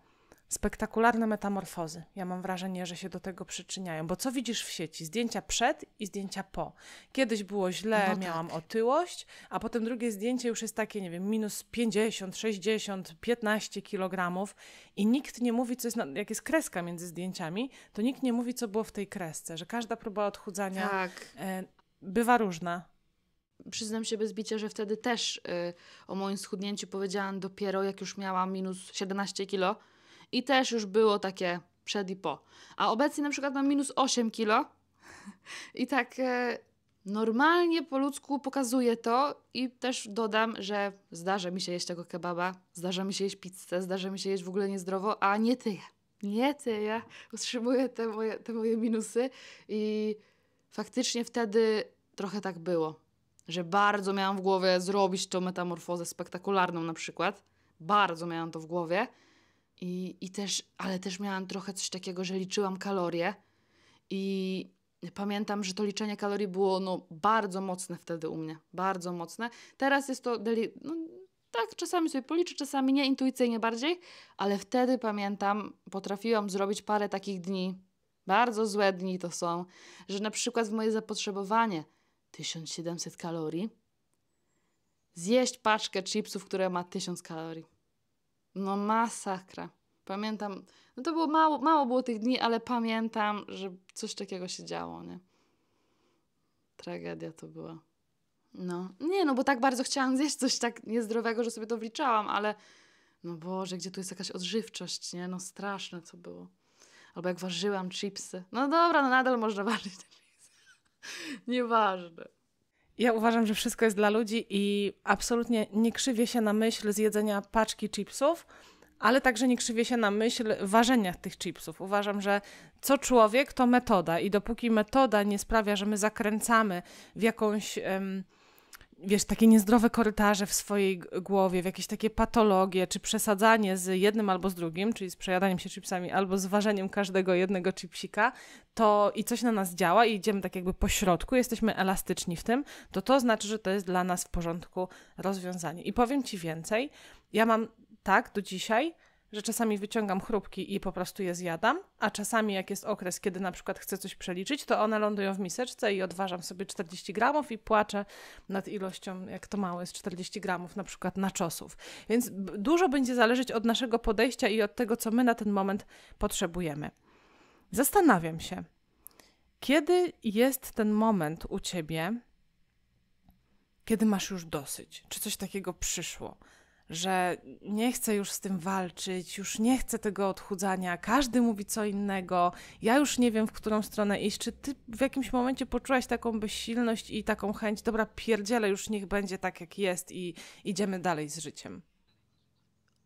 Speaker 1: spektakularne metamorfozy. Ja mam wrażenie, że się do tego przyczyniają, bo co widzisz w sieci? Zdjęcia przed i zdjęcia po. Kiedyś było źle, no tak. miałam tak. otyłość, a potem drugie zdjęcie już jest takie, nie wiem, minus 50, 60, 15 kilogramów i nikt nie mówi, co jest, jak jest kreska między zdjęciami, to nikt nie mówi, co było w tej kresce, że każda próba odchudzania tak. E, bywa różna przyznam się bez bicia, że wtedy też y, o moim schudnięciu powiedziałam dopiero
Speaker 2: jak już miałam minus 17 kilo i też już było takie przed i po. A obecnie na przykład mam minus 8 kilo [LAUGHS] i tak e, normalnie po ludzku pokazuję to i też dodam, że zdarza mi się jeść tego kebaba, zdarza mi się jeść pizzę, zdarza mi się jeść w ogóle niezdrowo, a nie tyję. Nie tyję. Ja utrzymuję te moje, te moje minusy i faktycznie wtedy trochę tak było, że bardzo miałam w głowie zrobić tą metamorfozę spektakularną na przykład. Bardzo miałam to w głowie i, i też, ale też miałam trochę coś takiego, że liczyłam kalorie i pamiętam, że to liczenie kalorii było no, bardzo mocne wtedy u mnie, bardzo mocne. Teraz jest to, deli- no, tak, czasami sobie policzę, czasami nie, intuicyjnie bardziej, ale wtedy pamiętam, potrafiłam zrobić parę takich dni, bardzo złe dni to są, że na przykład w moje zapotrzebowanie 1700 kalorii, zjeść paczkę chipsów, która ma 1000 kalorii. No masakra. Pamiętam, no to było mało, mało było tych dni, ale pamiętam, że coś takiego się działo, nie? Tragedia to była. No, nie, no bo tak bardzo chciałam zjeść coś tak niezdrowego, że sobie to wliczałam, ale no Boże, gdzie tu jest jakaś odżywczość, nie? No straszne to było. Albo jak ważyłam chipsy. No dobra, no nadal można ważyć te chipsy.
Speaker 1: [LAUGHS] Nieważne. Ja uważam, że wszystko jest dla ludzi i absolutnie nie krzywię się na myśl zjedzenia paczki chipsów, ale także nie krzywię się na myśl ważenia tych chipsów. Uważam, że co człowiek, to metoda i dopóki metoda nie sprawia, że my zakręcamy w jakąś wiesz, takie niezdrowe korytarze w swojej głowie, w jakieś takie patologie, czy przesadzanie z jednym albo z drugim, czyli z przejadaniem się chipsami, albo z ważeniem każdego jednego chipsika, to i coś na nas działa i idziemy tak jakby po środku, jesteśmy elastyczni w tym, to to znaczy, że to jest dla nas w porządku rozwiązanie. I powiem Ci więcej, ja mam tak do dzisiaj, że czasami wyciągam chrupki i po prostu je zjadam, a czasami jak jest okres, kiedy na przykład chcę coś przeliczyć, to one lądują w miseczce i odważam sobie 40 gramów i płaczę nad ilością, jak to mało jest 40 gramów na przykład na czosów. Więc dużo będzie zależeć od naszego podejścia i od tego, co my na ten moment potrzebujemy. Zastanawiam się, kiedy jest ten moment u ciebie, kiedy masz już dosyć? Czy coś takiego przyszło? że nie chcę już z tym walczyć, już nie chcę tego odchudzania, każdy mówi co innego, ja już nie wiem, w którą stronę iść. Czy ty w jakimś momencie poczułaś taką bezsilność i taką chęć, dobra, pierdziele, już niech będzie tak, jak jest i idziemy dalej z życiem?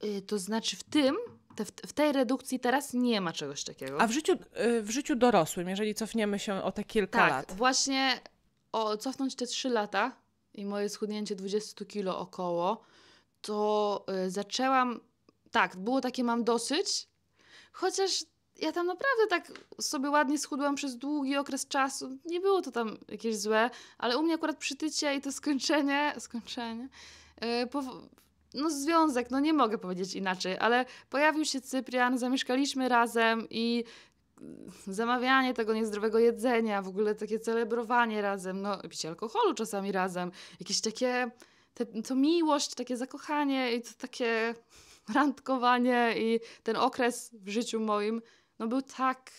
Speaker 2: Y, to znaczy w tym, te, w tej redukcji teraz nie ma czegoś takiego. A w życiu,
Speaker 1: y, w życiu dorosłym, jeżeli cofniemy się o te kilka tak, lat. Tak,
Speaker 2: właśnie o, cofnąć te trzy lata i moje schudnięcie 20 kilo około, to y, zaczęłam. Tak, było takie mam dosyć, chociaż ja tam naprawdę tak sobie ładnie schudłam przez długi okres czasu. Nie było to tam jakieś złe, ale u mnie akurat przytycie i to skończenie, skończenie, yy, po, no związek, no nie mogę powiedzieć inaczej, ale pojawił się Cyprian, zamieszkaliśmy razem i y, zamawianie tego niezdrowego jedzenia, w ogóle takie celebrowanie razem, no picie alkoholu czasami razem, jakieś takie te, to miłość, takie zakochanie i to takie [LAUGHS] randkowanie i ten okres w życiu moim, no był tak,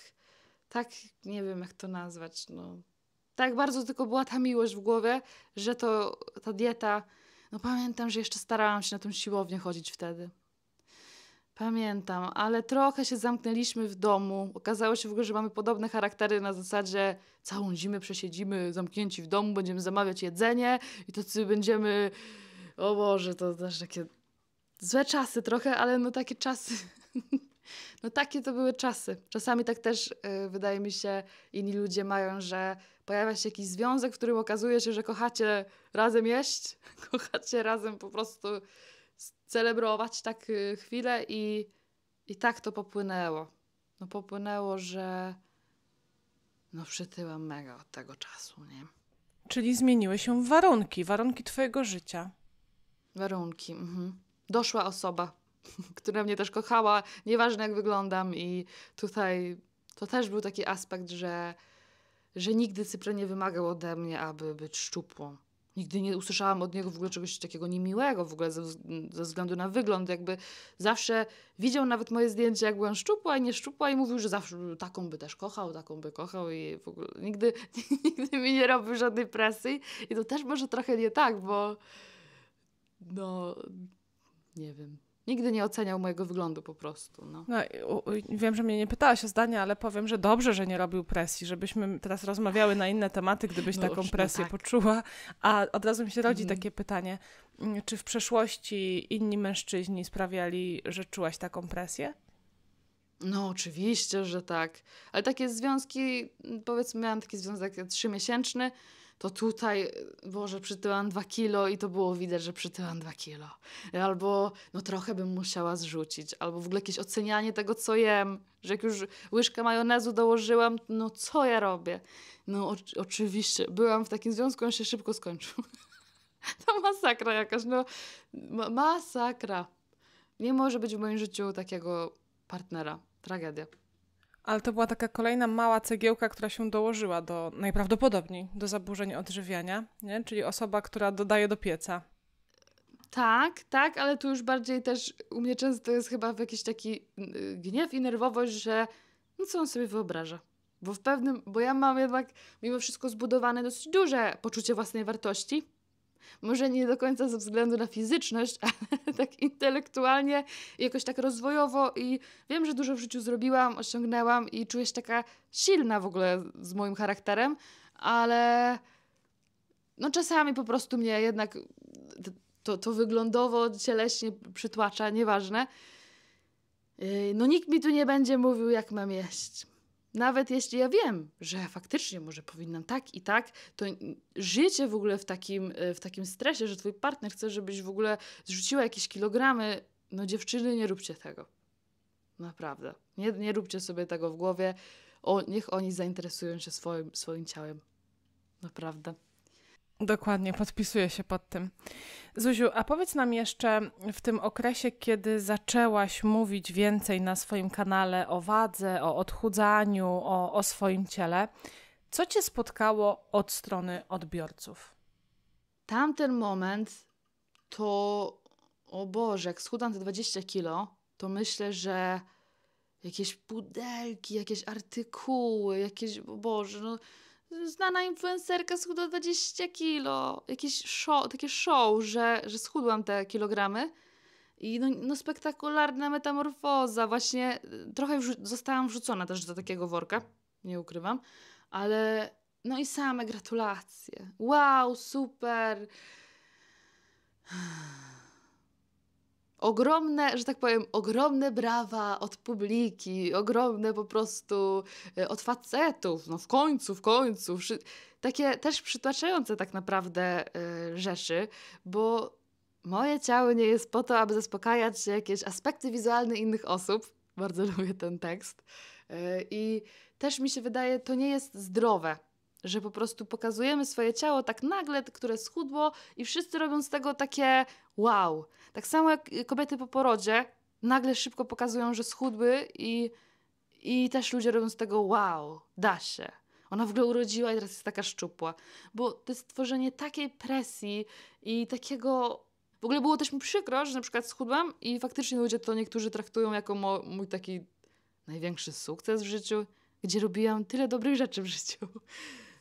Speaker 2: tak, nie wiem jak to nazwać, no. Tak bardzo tylko była ta miłość w głowie, że to ta dieta, no pamiętam, że jeszcze starałam się na tą siłownię chodzić wtedy. Pamiętam, ale trochę się zamknęliśmy w domu. Okazało się w ogóle, że mamy podobne charaktery na zasadzie całą zimę przesiedzimy zamknięci w domu, będziemy zamawiać jedzenie i tacy będziemy... O Boże, to też takie złe czasy trochę, ale no takie czasy... [LAUGHS] No takie to były czasy. Czasami tak też yy, wydaje mi się, inni ludzie mają, że pojawia się jakiś związek, w którym okazuje się, że kochacie razem jeść, [LAUGHS] kochacie razem po prostu celebrować tak y, chwilę i, i tak to popłynęło. No popłynęło, że
Speaker 1: no przytyłam mega od tego czasu, nie? Czyli zmieniły się warunki, warunki twojego życia. Warunki, mhm. Doszła osoba,
Speaker 2: [LAUGHS] która mnie też kochała, nieważne jak wyglądam i tutaj to też był taki aspekt, że, że nigdy Cypr nie wymagał ode mnie, aby być szczupłą Nigdy nie usłyszałam od niego w ogóle czegoś takiego niemiłego, w ogóle ze, ze, względu na wygląd. Jakby zawsze widział nawet moje zdjęcia jak byłam szczupła i nie i mówił, że zawsze taką by też kochał, taką by kochał i w ogóle nigdy, [LAUGHS] nigdy mi nie robił żadnej presji. I to też
Speaker 1: może trochę nie tak, bo
Speaker 2: no nie wiem nigdy nie oceniał mojego wyglądu po prostu.
Speaker 1: No. no wiem, że mnie nie pytałaś o zdanie, ale powiem, że dobrze, że nie robił presji, żebyśmy teraz rozmawiały na inne tematy, gdybyś no taką no presję tak. poczuła. A od razu mi się rodzi mhm. takie pytanie, mm, czy w przeszłości inni mężczyźni sprawiali, że czułaś taką presję? No, oczywiście, że tak. Ale
Speaker 2: takie związki, powiedzmy, miałam taki związek trzymiesięczny, miesięczny to tutaj, Boże, przytyłam dwa kilo i to było widać, że przytyłam dwa kilo. Albo no trochę bym musiała zrzucić, albo w ogóle jakieś ocenianie tego, co jem, że jak już łyżkę majonezu dołożyłam, no co ja robię? No o, oczywiście, byłam w takim związku, on się szybko skończył. [LAUGHS] to masakra jakaś, no ma masakra.
Speaker 1: Nie może być w moim życiu takiego partnera. Tragedia. Ale to była taka kolejna mała cegiełka, która się dołożyła do najprawdopodobniej do zaburzeń odżywiania, nie? czyli osoba, która dodaje do pieca.
Speaker 2: Tak, tak, ale tu już bardziej też u mnie często jest chyba jakiś taki y, gniew i nerwowość, że no co on sobie wyobraża. Bo w pewnym, bo ja mam jednak mimo wszystko zbudowane dosyć duże poczucie własnej wartości może nie do końca ze względu na fizyczność, [LAUGHS] ale tak intelektualnie, jakoś tak rozwojowo i wiem, że dużo w życiu zrobiłam, osiągnęłam i czuję się taka silna w ogóle z moim charakterem, ale no czasami po prostu mnie jednak to, to wyglądowo, cieleśnie przytłacza, nieważne. Yy, no nikt mi tu nie będzie mówił, jak mam jeść. Nawet jeśli ja wiem, że faktycznie może powinnam tak i tak, to życie w ogóle w takim, e, w takim stresie, że twój partner chce, żebyś w ogóle zrzuciła jakieś kilogramy. No dziewczyny, nie róbcie tego. Naprawdę. Nie, nie róbcie sobie tego w głowie. O,
Speaker 1: niech oni zainteresują się swoim, swoim ciałem. Naprawdę. Dokładnie, podpisuję się pod tym. Zuziu, a powiedz nam jeszcze w tym okresie, kiedy zaczęłaś mówić więcej na swoim kanale o wadze, o odchudzaniu, o, o swoim ciele, co cię spotkało od strony odbiorców? Tamten moment to, o Boże, jak schudam te 20
Speaker 2: kilo, to myślę, że jakieś pudelki, jakieś artykuły, jakieś, o Boże, no znana influencerka schudła 20 kilo. Jakieś show, takie show, że, że schudłam te kilogramy. I no, no spektakularna metamorfoza. Właśnie y, trochę już zostałam wrzucona też do takiego worka, nie ukrywam. Ale no i same gratulacje. Wow, super ogromne, że tak powiem, ogromne brawa od publiki, ogromne po prostu e, od facetów, no w końcu, w końcu. Takie też przytłaczające tak naprawdę e, rzeczy, bo moje ciało nie jest po to, aby zaspokajać jakieś aspekty wizualne innych osób. Bardzo [LAUGHS] lubię ten tekst. E, I też mi się wydaje, to nie jest zdrowe, że po prostu pokazujemy swoje ciało tak nagle, które schudło, i wszyscy robią z tego takie wow. Tak samo jak y, kobiety po porodzie nagle szybko pokazują, że schudły i, i też ludzie robią z tego wow, da się. Ona w ogóle urodziła i teraz jest taka szczupła. Bo to jest stworzenie takiej presji i takiego w ogóle było też mi przykro, że na przykład schudłam i faktycznie ludzie to niektórzy traktują jako mój taki największy sukces w życiu, gdzie robiłam tyle dobrych rzeczy w życiu.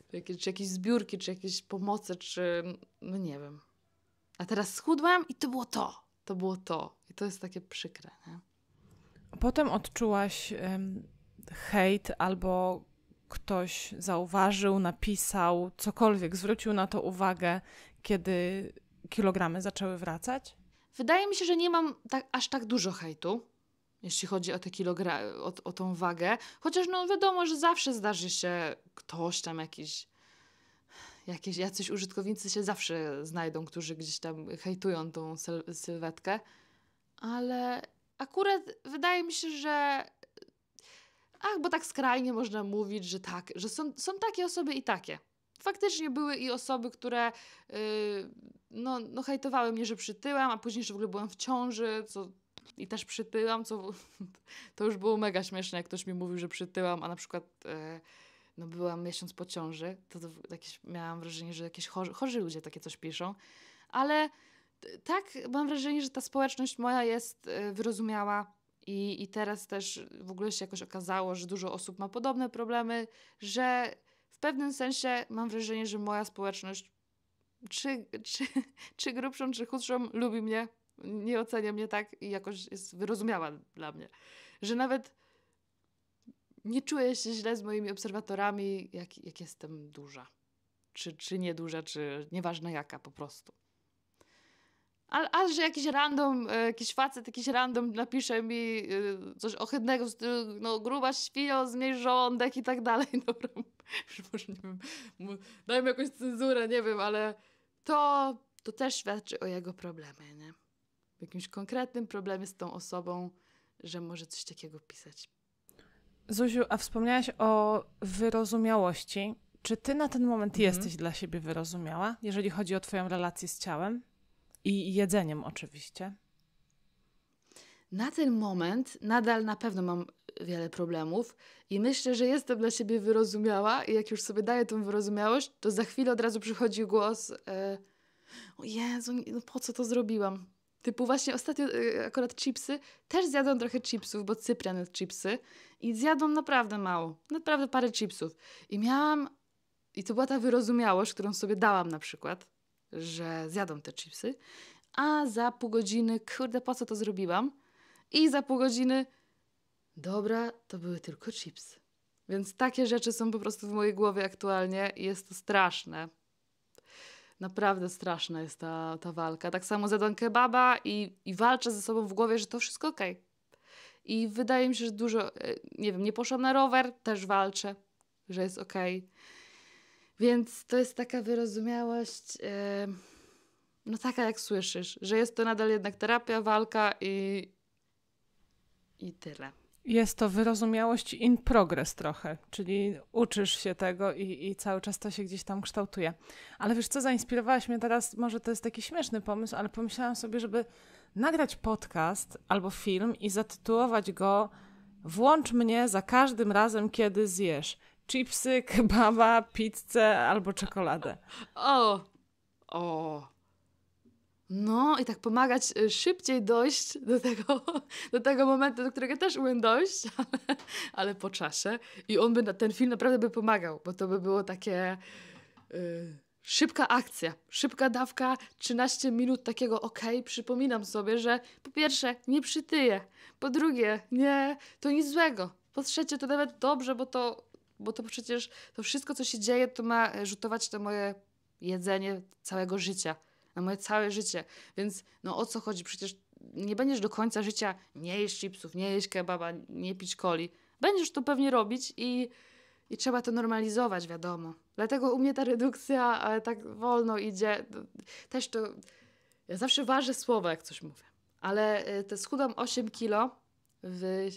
Speaker 2: Czy [LAUGHS] jakieś, czy jakieś zbiórki, czy jakieś pomoce, czy
Speaker 1: no nie wiem. A teraz schudłam i to było to. To było to. I to jest takie przykre. Nie? Potem odczułaś um, hejt albo ktoś zauważył, napisał, cokolwiek, zwrócił na to uwagę, kiedy kilogramy zaczęły wracać?
Speaker 2: Wydaje mi się, że nie mam tak, aż tak dużo hejtu, jeśli chodzi o, te kilogramy, o, o tą wagę. Chociaż no wiadomo, że zawsze zdarzy się ktoś tam jakiś jakieś, jacyś użytkownicy się zawsze znajdą, którzy gdzieś tam hejtują tą syl- sylwetkę, ale akurat wydaje mi się, że ach, bo tak skrajnie można mówić, że tak, że są, są takie osoby i takie. Faktycznie były i osoby, które yy, no, no hejtowały mnie, że przytyłam, a później, że w ogóle byłam w ciąży, co i też przytyłam, co [LAUGHS] to już było mega śmieszne, jak ktoś mi mówił, że przytyłam, a na przykład yy, no byłam miesiąc po ciąży, to, to jakieś, miałam wrażenie, że jakieś chorzy, chorzy ludzie takie coś piszą, ale tak mam wrażenie, że ta społeczność moja jest y, wyrozumiała i, i teraz też w ogóle się jakoś okazało, że dużo osób ma podobne problemy, że w pewnym sensie mam wrażenie, że moja społeczność, czy, czy, [LAUGHS] czy grubszą, czy chudszą, lubi mnie, nie ocenia mnie tak i jakoś jest wyrozumiała dla mnie. Że nawet nie czuję się źle z moimi obserwatorami, jak, jak jestem duża. Czy, czy nieduża, czy nieważna jaka po prostu. Ale, że jakiś random, e, jakiś facet, jakiś random napisze mi e, coś ohydnego, no gruba świnio, zmniejsz żołądek i tak dalej. [LAUGHS] Dobra, [LAUGHS] może nie wiem, dajmy jakąś cenzurę, nie wiem, ale to, to też świadczy o jego problemie, nie? W jakimś konkretnym problemie z tą osobą, że może coś takiego pisać.
Speaker 1: Zuziu, a wspomniałaś o wyrozumiałości. Czy ty na ten moment mhm. jesteś dla siebie wyrozumiała, jeżeli chodzi o twoją relację z ciałem i jedzeniem oczywiście?
Speaker 2: Na ten moment nadal na pewno mam wiele problemów i myślę, że jestem dla siebie wyrozumiała i jak już sobie daję tą wyrozumiałość, to za chwilę od razu przychodzi głos... Yy, o Jezu, no po co to zrobiłam? Typu właśnie ostatnio y, akurat chipsy, też zjadą trochę chipsów, bo Cyprian jest chipsy i zjadą naprawdę mało, naprawdę parę chipsów. I miałam, i to była ta wyrozumiałość, którą sobie dałam na przykład, że zjadą te chipsy, a za pół godziny, kurde, po co to zrobiłam? I za pół godziny, dobra, to były tylko chipsy. Więc takie rzeczy są po prostu w mojej głowie aktualnie i jest to straszne. Naprawdę straszna jest ta, ta walka. Tak samo zjadłam kebaba i, i walczę ze sobą w głowie, że to wszystko okej. Okay. I wydaje mi się, że dużo, e, nie wiem, nie poszłam na rower, też walczę, że jest okej. Okay. Więc to jest taka wyrozumiałość, e, no taka jak słyszysz, że jest to nadal jednak terapia, walka i,
Speaker 1: i tyle. Jest to wyrozumiałość in progress trochę, czyli uczysz się tego i, i, cały czas to się gdzieś tam kształtuje. Ale wiesz co, zainspirowałaś mnie teraz, może to jest taki śmieszny pomysł, ale pomyślałam sobie, żeby nagrać podcast albo film i zatytułować go Włącz mnie za każdym razem, kiedy zjesz chipsy, kebaba, pizzę albo czekoladę. O!
Speaker 2: O! No i tak pomagać y, szybciej dojść do tego, [LAUGHS] do tego momentu, do którego też umiem dojść, [LAUGHS] ale, ale po czasie. I on by, ten film naprawdę by pomagał, bo to by było takie... Yy szybka akcja, szybka dawka, 13 minut takiego ok, przypominam sobie, że po pierwsze nie przytyję, po drugie nie, to nic złego, po trzecie to nawet dobrze, bo to, bo to przecież to wszystko, co się dzieje, to ma rzutować to moje jedzenie całego życia na moje całe życie. Więc no o co chodzi? Przecież nie będziesz do końca życia nie jeść chipsów, nie jeść kebaba, nie pić coli. Będziesz to pewnie robić i, i trzeba to normalizować, wiadomo. Dlatego u mnie ta redukcja ale tak wolno idzie. Też to... Ja zawsze ważę słowa, jak coś mówię. Ale e, te schudłam 8 kilo w...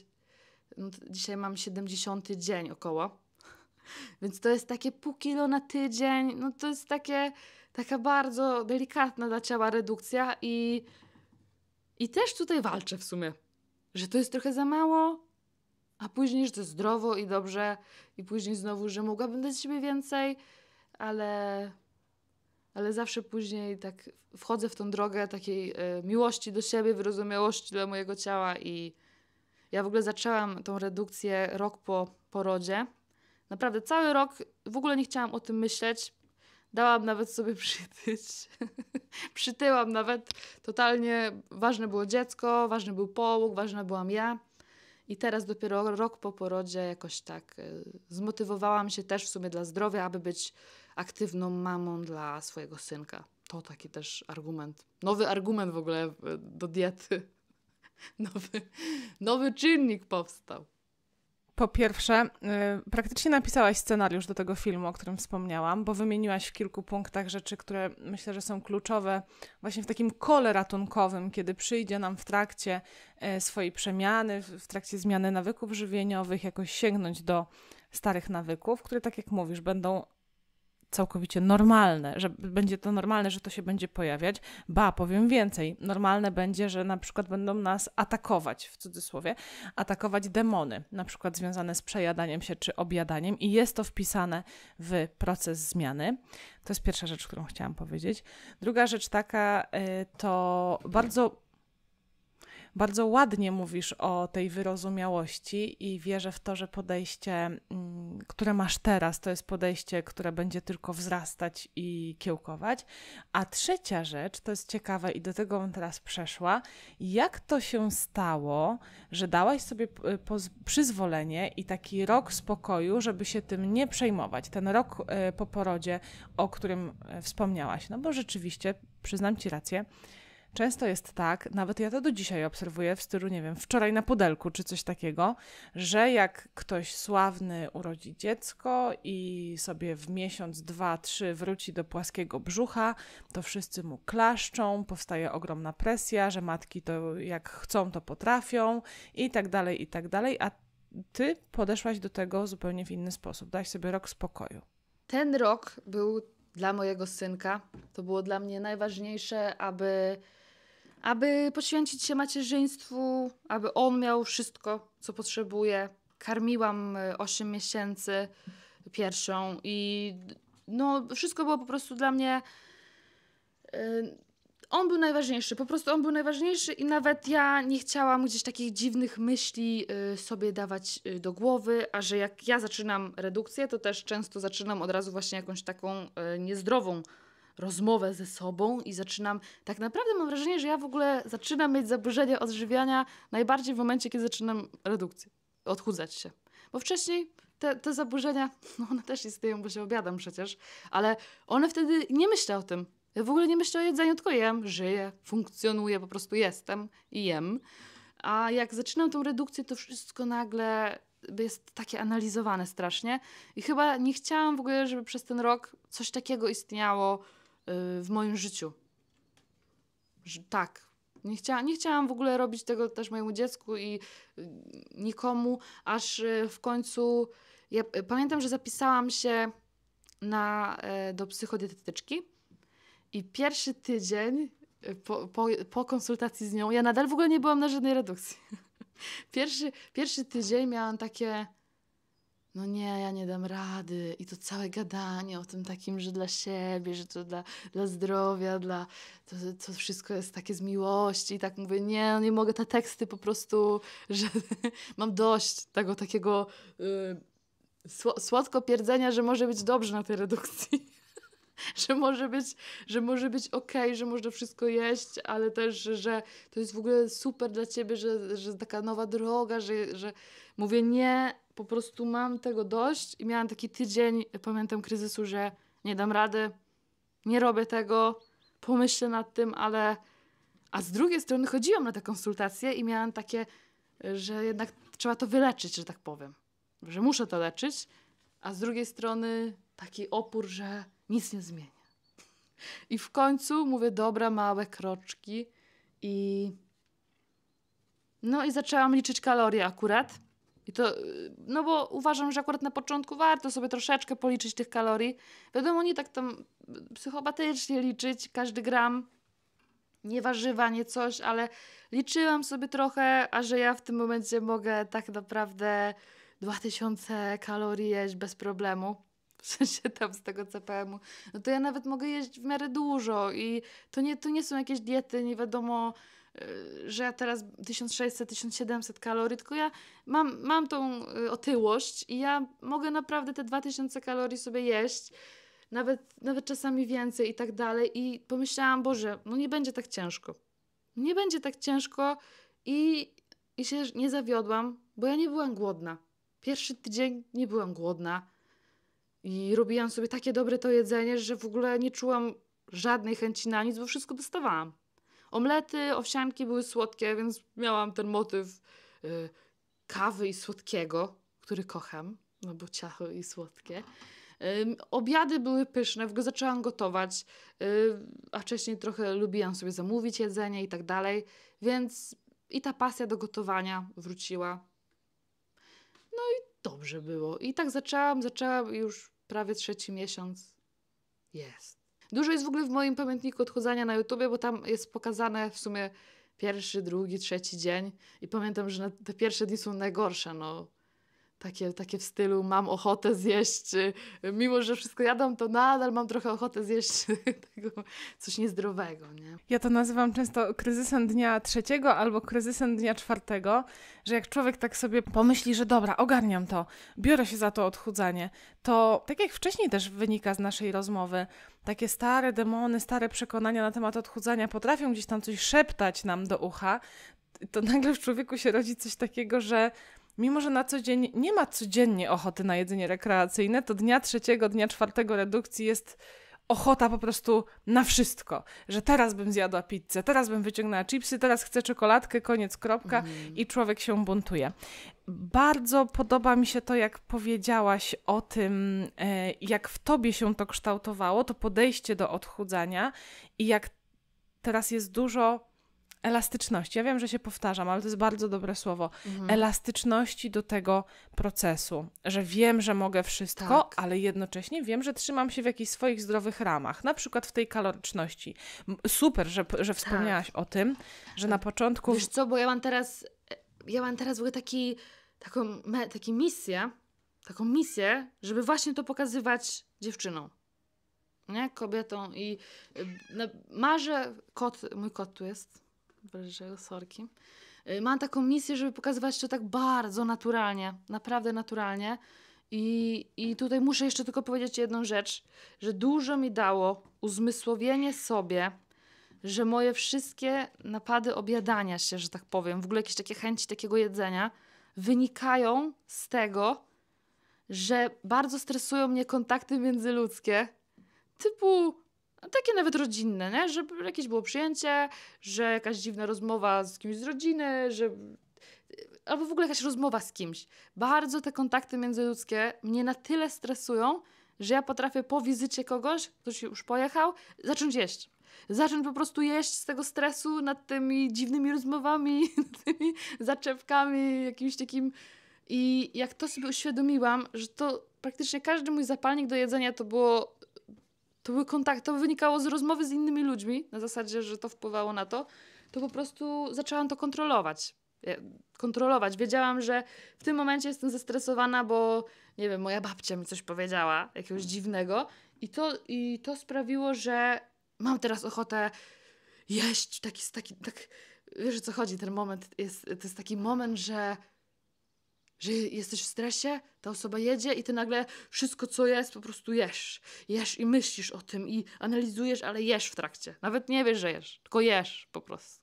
Speaker 2: No, dzisiaj mam 70 dzień około. [LAUGHS] Więc to jest takie pół kilo na tydzień. No to jest takie taka bardzo delikatna dla ciała redukcja i, i też tutaj walczę w sumie, że to jest trochę za mało, a później, że to zdrowo i dobrze i później znowu, że mogłabym dać siebie więcej, ale, ale zawsze później tak wchodzę w tą drogę takiej y, miłości do siebie, wyrozumiałości dla mojego ciała i ja w ogóle zaczęłam tą redukcję rok po porodzie. Naprawdę cały rok w ogóle nie chciałam o tym myśleć, Dałam nawet sobie przytyć. [LAUGHS] Przytyłam nawet. Totalnie ważne było dziecko, ważny był połóg, ważna byłam ja. I teraz dopiero rok po porodzie jakoś tak y, zmotywowałam się też w sumie dla zdrowia, aby być aktywną mamą dla swojego synka. To taki też argument. Nowy argument w ogóle y, do diety. [LAUGHS]
Speaker 1: Nowy, nowy czynnik powstał. Po pierwsze, y, praktycznie napisałaś scenariusz do tego filmu, o którym wspomniałam, bo wymieniłaś w kilku punktach rzeczy, które myślę, że są kluczowe właśnie w takim kole ratunkowym, kiedy przyjdzie nam w trakcie y, swojej przemiany, w, w trakcie zmiany nawyków żywieniowych, jakoś sięgnąć do starych nawyków, które, tak jak mówisz, będą całkowicie normalne, że będzie to normalne, że to się będzie pojawiać. Ba, powiem więcej, normalne będzie, że na przykład będą nas atakować, w cudzysłowie, atakować demony, na przykład związane z przejadaniem się czy objadaniem, i jest to wpisane w proces zmiany. To jest pierwsza rzecz, którą chciałam powiedzieć. Druga rzecz taka y, to bardzo bardzo ładnie mówisz o tej wyrozumiałości i wierzę w to, że podejście, mm, które masz teraz, to jest podejście, które będzie tylko wzrastać i kiełkować. A trzecia rzecz, to jest ciekawe i do tego bym teraz przeszła, jak to się stało, że dałaś sobie y, przyzwolenie i taki rok spokoju, żeby się tym nie przejmować. Ten rok y, po porodzie, o którym y, wspomniałaś, no bo rzeczywiście, przyznam ci rację, Często jest tak, nawet ja to do dzisiaj obserwuję w stylu, nie wiem, wczoraj na pudelku czy coś takiego, że jak ktoś sławny urodzi dziecko i sobie w miesiąc, dwa, trzy wróci do płaskiego brzucha, to wszyscy mu klaszczą, powstaje ogromna presja, że matki to jak chcą, to potrafią i tak dalej, i tak dalej, a ty podeszłaś do tego zupełnie w inny sposób. Dałaś sobie rok spokoju.
Speaker 2: Ten rok był dla mojego synka. To było dla mnie najważniejsze, aby aby poświęcić się macierzyństwu, aby on miał wszystko, co potrzebuje. Karmiłam 8 y, miesięcy pierwszą i no, wszystko było po prostu dla mnie. Y, on był najważniejszy, po prostu on był najważniejszy i nawet ja nie chciałam gdzieś takich dziwnych myśli y, sobie dawać do głowy, a że jak ja zaczynam redukcję, to też często zaczynam od razu właśnie jakąś taką niezdrową rozmowę ze sobą i zaczynam, tak naprawdę mam wrażenie, że ja w ogóle zaczynam mieć zaburzenia odżywiania najbardziej w momencie, kiedy zaczynam redukcję, odchudzać się. Bo wcześniej te, te zaburzenia, [LAUGHS] no one też istnieją, bo się obiadam przecież, ale one wtedy nie myślę o tym. Ja w ogóle nie myślę o jedzeniu, tylko jem, żyję, funkcjonuję, po prostu jestem i jem. A jak zaczynam tą redukcję, to wszystko nagle jest takie analizowane strasznie. I chyba nie chciałam w ogóle, żeby przez ten rok coś takiego istniało, w moim życiu. Że tak, nie, chciała, nie chciałam w ogóle robić tego też mojemu dziecku i y, nikomu, aż y, w końcu. Ja y, pamiętam, że zapisałam się na, e, do psychodietetyczki i pierwszy tydzień po, po, po konsultacji z nią, ja nadal w ogóle nie byłam na żadnej redukcji. [LAUGHS] Pierwszy, pierwszy tydzień miałam takie no nie, ja nie dam rady. I to całe gadanie o tym takim, że dla siebie, że to dla, dla zdrowia, dla, to, to wszystko jest takie z miłości. I tak mówię, nie, no nie mogę, te teksty po prostu, [LAUGHS] że mam dość tego takiego y, słodko pierdzenia, że może być dobrze na tej redukcji. [LAUGHS] że może być, że może być okej, okay, że można wszystko jeść, ale też, że, że to jest w ogóle super dla ciebie, że, że taka nowa droga, że, że mówię nie, po prostu mam tego dość i miałam taki tydzień, pamiętam kryzysu, że nie dam rady, nie robię tego, pomyślę nad tym, ale... A z drugiej strony chodziłam na te konsultacje i miałam takie, że jednak trzeba to wyleczyć, że tak powiem. Że muszę to leczyć, a z drugiej strony taki opór, że nic nie zmienia I w końcu mówię, dobra, małe kroczki i... No i zaczęłam liczyć kalorie akurat to, no bo uważam, że akurat na początku warto sobie troszeczkę policzyć tych kalorii. Wiadomo, nie tak tam psychopatycznie liczyć każdy gram, nie warzywa, nie coś, ale liczyłam sobie trochę, a że ja w tym momencie mogę tak naprawdę 2000 kalorii jeść bez problemu. [LAUGHS] W sensie tam z tego CPM-u, no to ja nawet mogę jeść w miarę dużo i to nie, to nie są jakieś diety, nie wiadomo, Y, że ja teraz 1600-1700 kalorii, tylko ja mam, mam tą y, otyłość i ja mogę naprawdę te 2000 kalorii sobie jeść, nawet, nawet czasami więcej i tak dalej. I pomyślałam, Boże, no nie będzie tak ciężko. Nie będzie tak ciężko i, i się nie zawiodłam, bo ja nie byłam głodna. Pierwszy tydzień nie byłam głodna i robiłam sobie takie dobre to jedzenie, że w ogóle nie czułam żadnej chęci na nic, bo wszystko dostawałam. Omlety, owsianki były słodkie, więc miałam ten motyw y, kawy i słodkiego, który kocham, no bo ciachy i słodkie. obiady były pyszne, w zaczęłam gotować, y, a wcześniej trochę lubiłam sobie zamówić jedzenie i tak dalej, więc i ta pasja do gotowania wróciła. No i dobrze było. I tak zaczęłam, zaczęłam już prawie trzeci miesiąc. Jest. Dużo jest w ogóle w moim pamiętniku odchudzania na YouTubie, bo tam jest pokazane w sumie pierwszy, drugi, trzeci dzień i pamiętam, że te pierwsze dni są najgorsze, no takie, takie w stylu mam ochotę
Speaker 1: zjeść, y, mimo że wszystko jadam, to nadal mam trochę ochotę zjeść [LAUGHS] tego, coś niezdrowego. Nie? Ja to nazywam często kryzysem dnia trzeciego albo kryzysem dnia czwartego, że jak człowiek tak sobie pomyśli, że dobra, ogarniam to, biorę się za to odchudzanie, to tak jak wcześniej też wynika z naszej rozmowy, takie stare demony, stare przekonania na temat odchudzania potrafią gdzieś tam coś szeptać nam do ucha, to nagle w człowieku się rodzi coś takiego, że mimo że na co dzień nie ma codziennie ochoty na jedzenie rekreacyjne, to dnia trzeciego, dnia czwartego redukcji jest ochota po prostu na wszystko. Że teraz bym zjadła pizzę, teraz bym wyciągnęła chipsy, teraz chcę czekoladkę, koniec, kropka mm. i człowiek się buntuje. Bardzo podoba mi się to, jak powiedziałaś o tym, e, jak w tobie się to kształtowało, to podejście do odchudzania i jak teraz jest dużo elastyczności. Ja wiem, że się powtarzam, ale to jest bardzo dobre słowo. Mhm. Elastyczności do tego procesu, że wiem, że mogę wszystko, tak. ale jednocześnie wiem, że trzymam się w jakichś swoich zdrowych ramach, na przykład w tej kaloryczności. Super, że, że wspomniałaś tak. o tym, że na tak. początku. Wiesz co, bo ja mam teraz,
Speaker 2: ja mam teraz w ogóle taki, taką, me, taki misję, taką misję, żeby właśnie to pokazywać dziewczyną nie? kobietą i y, no, marzę, kot, mój kot tu jest, Brażego Sorki. Y, mam taką misję, żeby pokazywać to tak bardzo naturalnie, naprawdę naturalnie. I, I tutaj muszę jeszcze tylko powiedzieć jedną rzecz, że dużo mi dało uzmysłowienie sobie, że moje wszystkie napady obiadania się, że tak powiem, w ogóle jakieś takie chęci takiego jedzenia, wynikają z tego, że bardzo stresują mnie kontakty międzyludzkie, typu no, takie nawet rodzinne, nie? że jakieś było przyjęcie, że jakaś dziwna rozmowa z kimś z rodziny, że albo w ogóle jakaś rozmowa z kimś. Bardzo te kontakty międzyludzkie mnie na tyle stresują, że ja potrafię po wizycie kogoś, ktoś już pojechał, zacząć jeść. Zacząć po prostu jeść z tego stresu nad tymi dziwnymi rozmowami, [LAUGHS] tymi zaczepkami, jakimś takim. I jak to sobie uświadomiłam, że to praktycznie każdy mój zapalnik do jedzenia to było to były kontakty, to wynikało z rozmowy z innymi ludźmi, na zasadzie, że to wpływało na to, to po prostu zaczęłam to kontrolować. Kontrolować. Wiedziałam, że w tym momencie jestem zestresowana, bo nie wiem, moja babcia mi coś powiedziała, jakiegoś dziwnego, i to, i to sprawiło, że mam teraz ochotę jeść, taki, taki, tak, wiesz o co chodzi, ten moment, jest, to jest taki moment, że że jesteś w stresie, ta osoba jedzie i ty nagle wszystko, co jest, po prostu jesz. Jesz i myślisz o tym i analizujesz, ale jesz w trakcie. Nawet nie wiesz, że jesz, tylko jesz po prostu.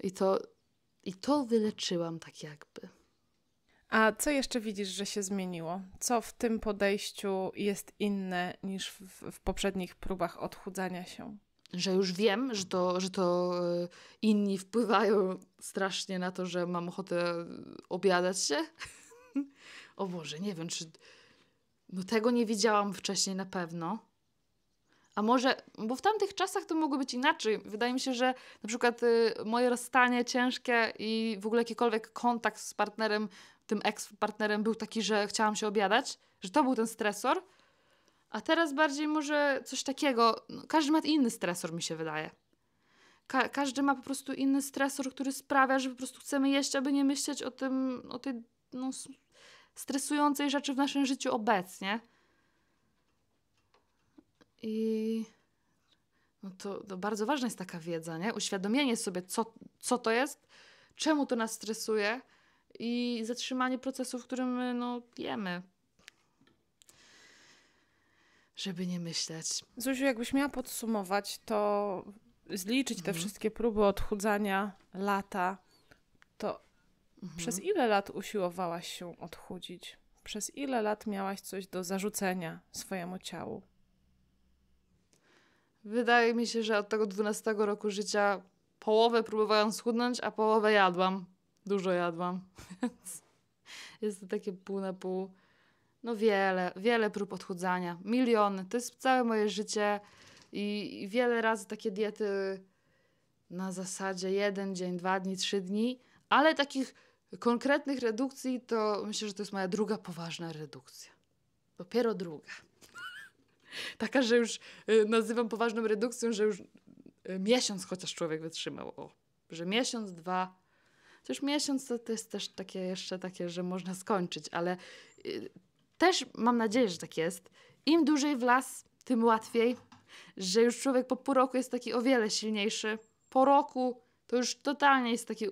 Speaker 2: I to, i to wyleczyłam tak jakby.
Speaker 1: A co jeszcze widzisz, że się zmieniło? Co w tym podejściu jest inne niż w, w poprzednich próbach odchudzania się? że już wiem, że to, że to e, inni wpływają strasznie na to, że mam
Speaker 2: ochotę e, obiadać się. [LAUGHS] o Boże, nie wiem, czy. No tego nie widziałam wcześniej na pewno. A może, bo w tamtych czasach to mogło być inaczej. Wydaje mi się, że na przykład e, moje rozstanie ciężkie i w ogóle jakikolwiek kontakt z partnerem, tym ex-partnerem był taki, że chciałam się obiadać, że to był ten stresor a teraz bardziej może coś takiego. No, każdy ma inny stresor, mi się wydaje. Ka każdy ma po prostu inny stresor, który sprawia, że po prostu chcemy jeść, aby nie myśleć o tym, o tej no, stresującej rzeczy w naszym życiu obecnie. I no to, to bardzo ważna jest taka wiedza, nie? Uświadomienie sobie, co, co to jest, czemu to nas stresuje i zatrzymanie procesu, w którym my, no, jemy żeby nie myśleć.
Speaker 1: Zuziu, jakbyś miała podsumować, to zliczyć mhm. te wszystkie próby odchudzania lata, to mhm. przez ile lat usiłowałaś się odchudzić? Przez ile lat miałaś coś do zarzucenia swojemu ciału? Wydaje mi się, że od
Speaker 2: tego 12 roku życia połowę próbowałam schudnąć, a połowę jadłam. Dużo jadłam, [LAUGHS] więc jest to takie pół na pół. No wiele, wiele prób odchudzania, miliony. To jest całe moje życie i, i wiele razy takie diety na zasadzie jeden dzień, dwa dni, trzy dni, ale takich konkretnych redukcji to myślę, że to jest moja druga poważna redukcja. Dopiero druga. [LAUGHS] Taka, że już y, nazywam poważną redukcją, że już y, miesiąc chociaż człowiek wytrzymał. O, że miesiąc, dwa. Chociaż miesiąc to, to jest też takie jeszcze takie, że można skończyć, ale y, też mam nadzieję, że tak jest. Im dłużej w las, tym łatwiej, że już człowiek po pół roku jest taki o wiele silniejszy. Po roku to już totalnie jest taki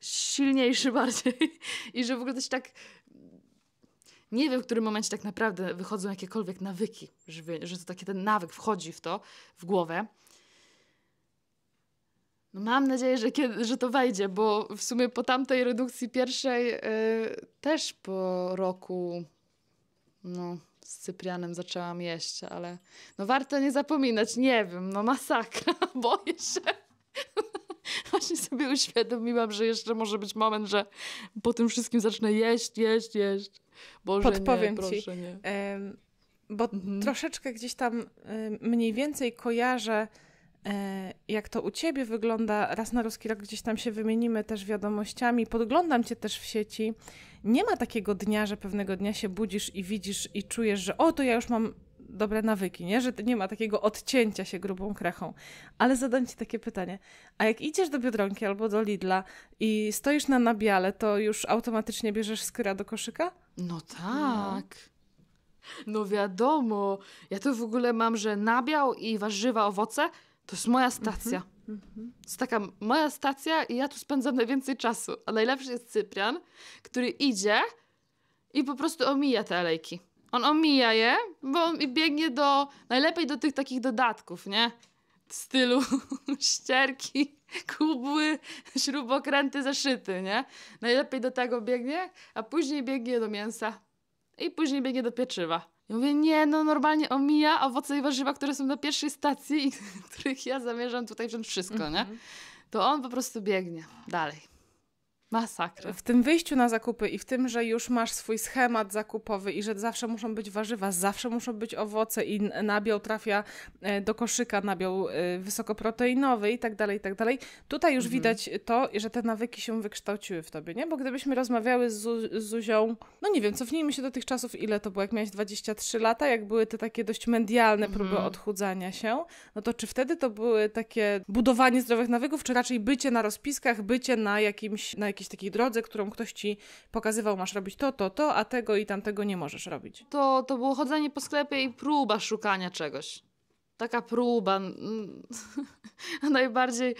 Speaker 2: silniejszy [LAUGHS] bardziej i że w ogóle też tak nie wiem, w którym momencie tak naprawdę wychodzą jakiekolwiek nawyki, że to taki ten nawyk wchodzi w to, w głowę. No mam nadzieję, że, kiedy, że to wejdzie, bo w sumie po tamtej redukcji pierwszej yy, też po roku no, z Cyprianem zaczęłam jeść, ale no warto nie zapominać, nie wiem, no masakra, [LAUGHS] boję się. [LAUGHS] Właśnie sobie uświadomiłam, że jeszcze może być moment,
Speaker 1: że po tym wszystkim zacznę jeść, jeść, jeść. Boże, Podpowiem nie, proszę, ci, nie. bo mhm. troszeczkę gdzieś tam mniej więcej kojarzę E, jak to u ciebie wygląda. Raz na ruski rok gdzieś tam się wymienimy też wiadomościami. Podglądam cię też w sieci. Nie ma takiego dnia, że pewnego dnia się budzisz i widzisz i czujesz, że o, to ja już mam dobre nawyki, nie? Że nie ma takiego odcięcia się grubą krechą. Ale zadam ci takie pytanie. A jak idziesz do Biedronki albo do Lidla i stoisz na nabiale, to już automatycznie bierzesz skóra do koszyka? No tak. No. No wiadomo, ja to w ogóle mam, że nabiał i warzywa, owoce
Speaker 2: to jest moja mhm. stacja. Mm -hmm. To jest taka moja stacja i ja tu spędzam najwięcej czasu. A najlepszy jest Cyprian, który idzie i po prostu omija te alejki. On omija je, bo on biegnie do, najlepiej do tych takich dodatków, nie? W stylu [LAUGHS] ścierki, kubły, śrubokręty zaszyty, nie? Najlepiej do tego biegnie, a później biegnie do mięsa i później biegnie do pieczywa. Ja mówię, nie, no normalnie omija owoce i warzywa, które są na pierwszej stacji i [LAUGHS] których ja
Speaker 1: zamierzam tutaj wziąć wszystko, mm -hmm. nie? Mhm. To on po prostu biegnie dalej. Masakra. W tym wyjściu na zakupy i w tym, że już masz swój schemat zakupowy i że zawsze muszą być warzywa, zawsze muszą być owoce i nabiał trafia e, do koszyka, nabiał e, wysokoproteinowy i tak dalej, i tak dalej. Tutaj już mhm. widać to, że te nawyki się wykształciły w tobie, nie? Bo gdybyśmy rozmawiały z, z Zuzią, no nie wiem, cofnijmy się do tych czasów, ile to było, jak miałeś 23 lata, jak były te takie dość medialne próby mhm. odchudzania się, no to czy wtedy to były takie budowanie zdrowych nawyków, czy raczej bycie na rozpiskach, bycie na jakimś, na jakiejś takiej drodze, którą ktoś ci pokazywał, masz robić to, to, to, a tego i tamtego nie możesz robić. To, to było chodzenie po sklepie i próba szukania czegoś. Taka próba.
Speaker 2: [LAUGHS] Najbardziej,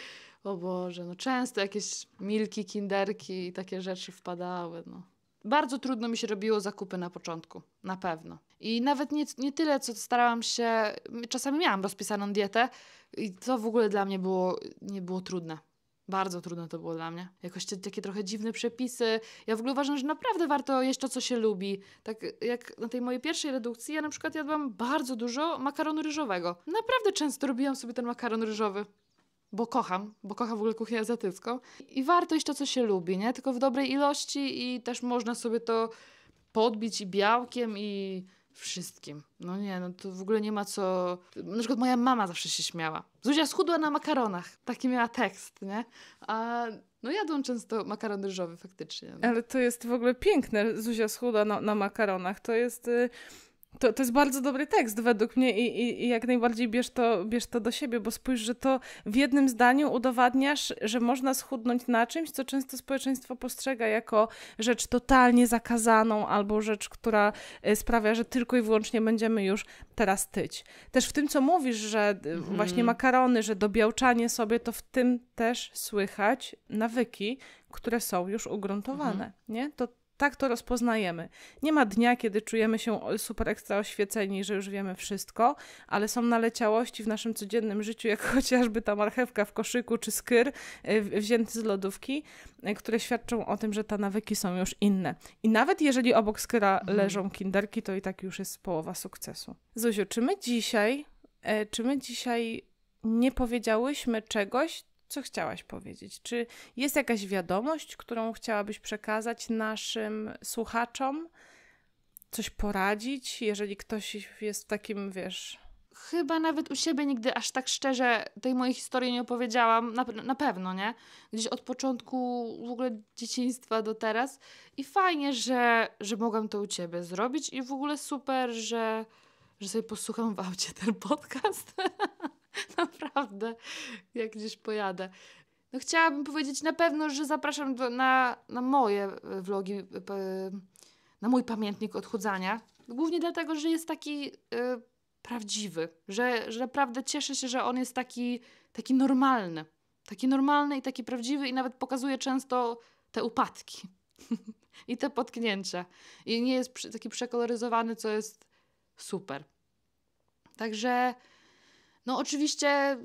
Speaker 2: o Boże, no często jakieś milki, kinderki i takie rzeczy wpadały, no. Bardzo trudno mi się robiło zakupy na początku, na pewno. I nawet nie, nie tyle, co starałam się. Czasami miałam rozpisaną dietę, i to w ogóle dla mnie było, nie było trudne. Bardzo trudne to było dla mnie. Jakoś te, takie trochę dziwne przepisy. Ja w ogóle uważam, że naprawdę warto jeść to, co się lubi. Tak jak na tej mojej pierwszej redukcji, ja na przykład jadłam bardzo dużo makaronu ryżowego. Naprawdę często robiłam sobie ten makaron ryżowy bo kocham, bo kocham w ogóle kuchnię azjatycką. I warto jeść to, co się lubi, nie? Tylko w dobrej ilości i też można sobie to podbić i białkiem i wszystkim. No nie, no to w ogóle nie ma co... Na przykład moja mama zawsze się śmiała. Zuzia schudła na makaronach. Taki miała tekst, nie? A no jadą często makaron ryżowy faktycznie. No. Ale
Speaker 1: to jest w ogóle piękne, Zuzia schudła na, na makaronach. To jest... Y to, to jest bardzo dobry tekst według mnie i, i, i, jak najbardziej bierz to, bierz to do siebie, bo spójrz, że to w jednym zdaniu udowadniasz, że można schudnąć na czymś, co często społeczeństwo postrzega jako rzecz totalnie zakazaną albo rzecz, która y, sprawia, że tylko i wyłącznie będziemy już teraz tyć. Też w tym, co mówisz, że y, mhm. właśnie makarony, że dobiałczanie sobie, to w tym też słychać nawyki, które są już ugruntowane. Mhm. Nie? To, tak to rozpoznajemy. Nie ma dnia, kiedy czujemy się super ekstra oświeceni, że już wiemy wszystko, ale są naleciałości w naszym codziennym życiu, jak [LAUGHS] chociażby ta marchewka w koszyku czy skyr e, wzięty z lodówki, e, które świadczą o tym, że te nawyki są już inne. I nawet jeżeli obok skyra mhm. leżą kinderki, to i tak już jest połowa sukcesu. Zuziu, czy my dzisiaj, e, czy my dzisiaj nie powiedziałyśmy czegoś, co chciałaś powiedzieć? Czy jest jakaś wiadomość, którą chciałabyś przekazać naszym słuchaczom? Coś poradzić, jeżeli ktoś jest w takim, wiesz, chyba nawet u siebie nigdy aż tak szczerze tej
Speaker 2: mojej historii nie opowiedziałam. Na, na pewno, nie? Gdzieś od początku w ogóle dzieciństwa do teraz. I fajnie, że, że mogłam to u ciebie zrobić. I w ogóle super, że, że sobie posłucham w aucie ten podcast. [LAUGHS] [LAUGHS] Naprawdę, jak gdzieś pojadę. No chciałabym powiedzieć na pewno, że zapraszam do, na, na moje e, vlogi, e, e, na mój pamiętnik odchudzania. Głównie dlatego, że jest taki y, prawdziwy, że, że naprawdę cieszę się, że on jest taki, taki normalny. Taki normalny i taki prawdziwy, i nawet pokazuje często te upadki [LAUGHS] i te potknięcia. I nie jest taki przekoloryzowany, co jest super. Także no oczywiście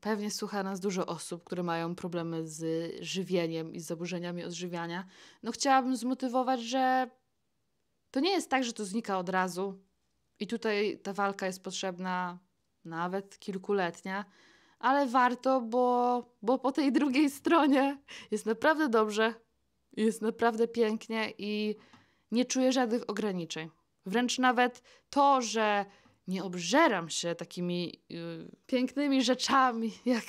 Speaker 2: pewnie słucha nas dużo osób, które mają problemy z żywieniem i z zaburzeniami odżywiania. No chciałabym zmotywować, że to nie jest tak, że to znika od razu i tutaj ta walka jest potrzebna nawet kilkuletnia, ale warto, bo, bo po tej drugiej stronie jest naprawdę dobrze, jest naprawdę pięknie i nie czuję żadnych ograniczeń. Wręcz nawet to, że nie obżeram się takimi yy, pięknymi rzeczami, [LAUGHS] jak,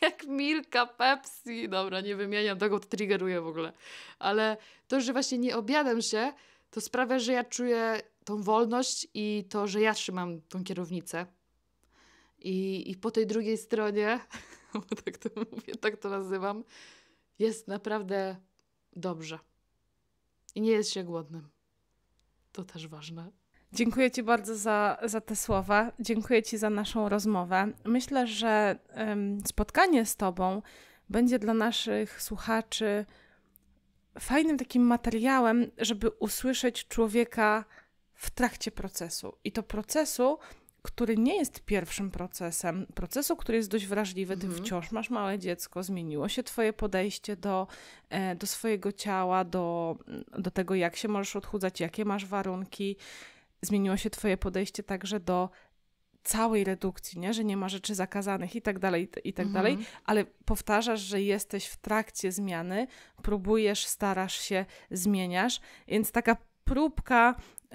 Speaker 2: jak Milka, Pepsi. Dobra, nie wymieniam tego, to triggeruję w ogóle. Ale to, że właśnie nie obiadam się, to sprawia, że ja czuję tą wolność i to, że ja trzymam tą kierownicę. I, i po tej drugiej stronie, [LAUGHS] bo tak to mówię, tak to nazywam, jest
Speaker 1: naprawdę dobrze. I nie jest się głodnym. To też ważne. Dziękuję Ci bardzo za, za te słowa. Dziękuję Ci za naszą rozmowę. Myślę, że spotkanie z Tobą będzie dla naszych słuchaczy fajnym takim materiałem, żeby usłyszeć człowieka w trakcie procesu. I to procesu, który nie jest pierwszym procesem, procesu, który jest dość wrażliwy. Ty mhm. wciąż masz małe dziecko, zmieniło się Twoje podejście do, e, do swojego ciała, do, do tego, jak się możesz odchudzać, jakie masz warunki zmieniło się Twoje podejście także do całej redukcji, nie? że nie ma rzeczy zakazanych i tak dalej, i tak mhm. dalej, ale powtarzasz, że jesteś w trakcie zmiany, próbujesz, starasz się, zmieniasz, więc taka próbka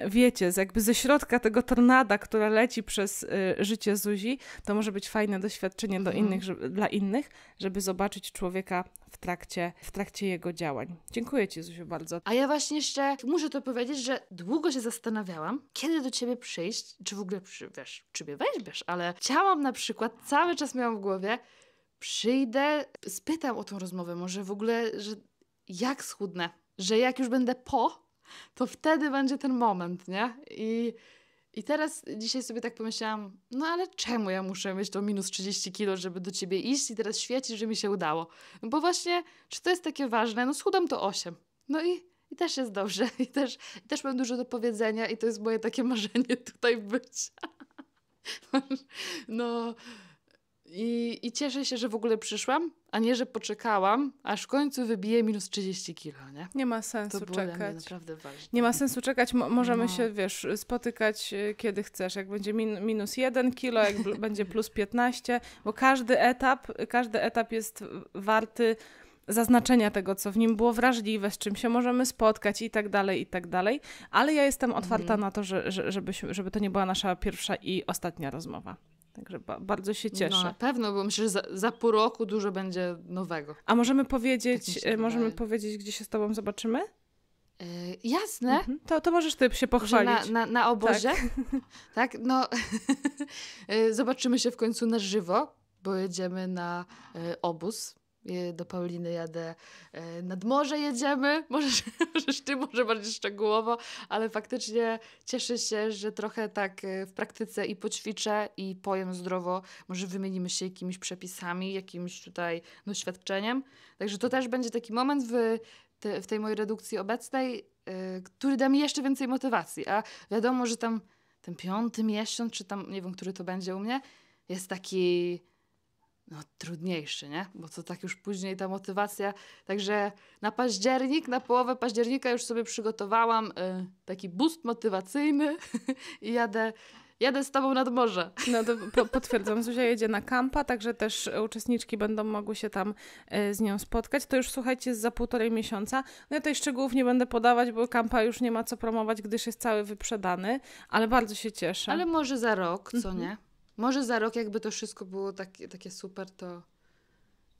Speaker 1: wiecie, jakby ze środka tego tornada, która leci przez y, życie Zuzi, to może być fajne doświadczenie do mhm. innych, żeby, dla innych, żeby zobaczyć człowieka w trakcie, w trakcie jego działań. Dziękuję Ci, Zuziu, bardzo.
Speaker 2: A ja właśnie jeszcze muszę to powiedzieć, że długo się zastanawiałam, kiedy do Ciebie przyjść, czy w ogóle, przy, wiesz, czy mnie weźmiesz, ale chciałam na przykład, cały czas miałam w głowie, przyjdę, spytam o tą rozmowę, może w ogóle, że jak schudnę, że jak już będę po, to wtedy będzie ten moment, nie? I, i teraz dzisiaj sobie tak pomyślałam, no ale czemu ja muszę mieć to minus 30 kilo, żeby do ciebie iść i teraz świecić, że mi się udało? No bo właśnie, czy to jest takie ważne? No schudam to 8. No i, i też jest dobrze. I też, I też mam dużo do powiedzenia i to jest moje takie marzenie tutaj być. [LAUGHS] no... I, I cieszę się, że w ogóle przyszłam, a nie, że poczekałam, aż w końcu wybije
Speaker 1: minus 30 kilo, nie? Nie ma sensu to było czekać. Dla mnie naprawdę ważne. Nie ma sensu czekać, możemy no. się, wiesz, spotykać e, kiedy chcesz. Jak będzie min minus 1 kilo, jak będzie plus 15, bo każdy etap, każdy etap jest warty zaznaczenia tego, co w nim było wrażliwe, z czym się możemy spotkać i tak dalej, i tak dalej. Ale ja jestem otwarta mhm. na to, że, że, żeby, żeby to nie była nasza pierwsza i ostatnia rozmowa. Także ba bardzo się no, cieszę. No na pewno, bo myślę, że za, za pół roku dużo będzie nowego. A możemy powiedzieć, tak e, możemy wydaje. powiedzieć, gdzie się z tobą zobaczymy? Yy, jasne. Mhm. To, to możesz ty się pochwalić. na, na, na obozie? Tak,
Speaker 2: [LAUGHS] tak? no [LAUGHS] e, zobaczymy się w końcu na żywo, bo jedziemy na obóz Y, do Pauliny jadę, e, nad morze jedziemy, [LAUGHS] możesz, możesz ty może bardziej szczegółowo, ale faktycznie cieszę się, że trochę tak e, w praktyce i poćwiczę i pojem zdrowo, może wymienimy się jakimiś przepisami, jakimś tutaj doświadczeniem, także to też będzie taki moment w, te, w tej mojej redukcji obecnej, e, który da mi jeszcze więcej motywacji, a wiadomo, że tam ten piąty miesiąc, czy tam, nie wiem, który to będzie u mnie, jest taki no, trudniejszy, nie? Bo to tak już później ta motywacja. Także na październik, na połowę października już sobie przygotowałam y, taki boost motywacyjny
Speaker 1: [LAUGHS] i jadę. Jadę z tobą nad morze. No to potwierdzam, Zuzia jedzie na kampa, także też uczestniczki będą mogły się tam y, z nią spotkać. To już słuchajcie, jest za półtorej miesiąca. No ja tej szczegółów nie będę podawać, bo kampa już nie ma co promować, gdyż jest cały wyprzedany, ale bardzo się cieszę. Ale może za rok, co mhm. nie? Może za rok, jakby to wszystko
Speaker 2: było takie, takie super, to,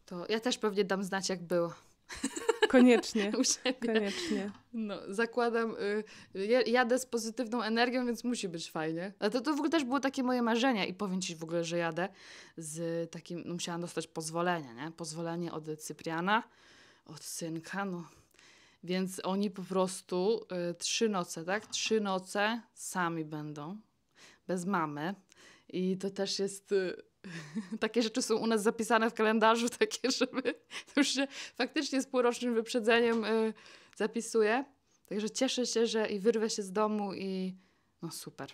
Speaker 2: to ja też pewnie dam znać, jak było.
Speaker 1: [LAUGHS] Koniecznie. U siebie. Koniecznie.
Speaker 2: No, zakładam, y, jadę z pozytywną energią, więc musi być fajnie. A to, to w ogóle też było takie moje marzenie i powiem Ci w ogóle, że jadę z takim, no musiałam dostać pozwolenie, nie? Pozwolenie od Cypriana, od synka, no. Więc oni po prostu y, trzy noce, tak? Trzy noce sami będą, bez mamy. I to też jest. Y, [LAUGHS] takie rzeczy są u nas zapisane w kalendarzu, [LAUGHS] takie, żeby to już się faktycznie z półrocznym wyprzedzeniem y, zapisuje. Także cieszę się, że i wyrwę się z domu i no super.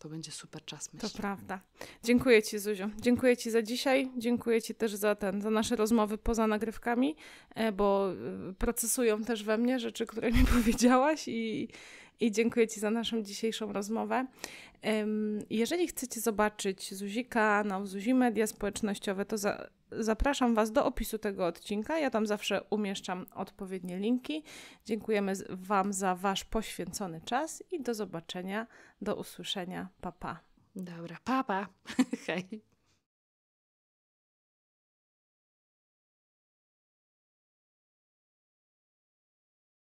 Speaker 2: To będzie super czas, myślę. To
Speaker 1: prawda. Dziękuję Ci, Zuziu. Dziękuję Ci za dzisiaj. Dziękuję Ci też za ten, za nasze rozmowy poza nagrywkami, e, bo y, procesują też we mnie rzeczy, które mi [LAUGHS] powiedziałaś i, i dziękuję Ci za naszą dzisiejszą rozmowę. Jeżeli chcecie zobaczyć Zuzika na Zuzi Media Społecznościowe, to za, zapraszam Was do opisu tego odcinka. Ja tam zawsze umieszczam odpowiednie linki. Dziękujemy Wam za Wasz poświęcony czas i do zobaczenia, do usłyszenia. Papa. Pa. Dobra, papa. Pa. [LAUGHS] Hej.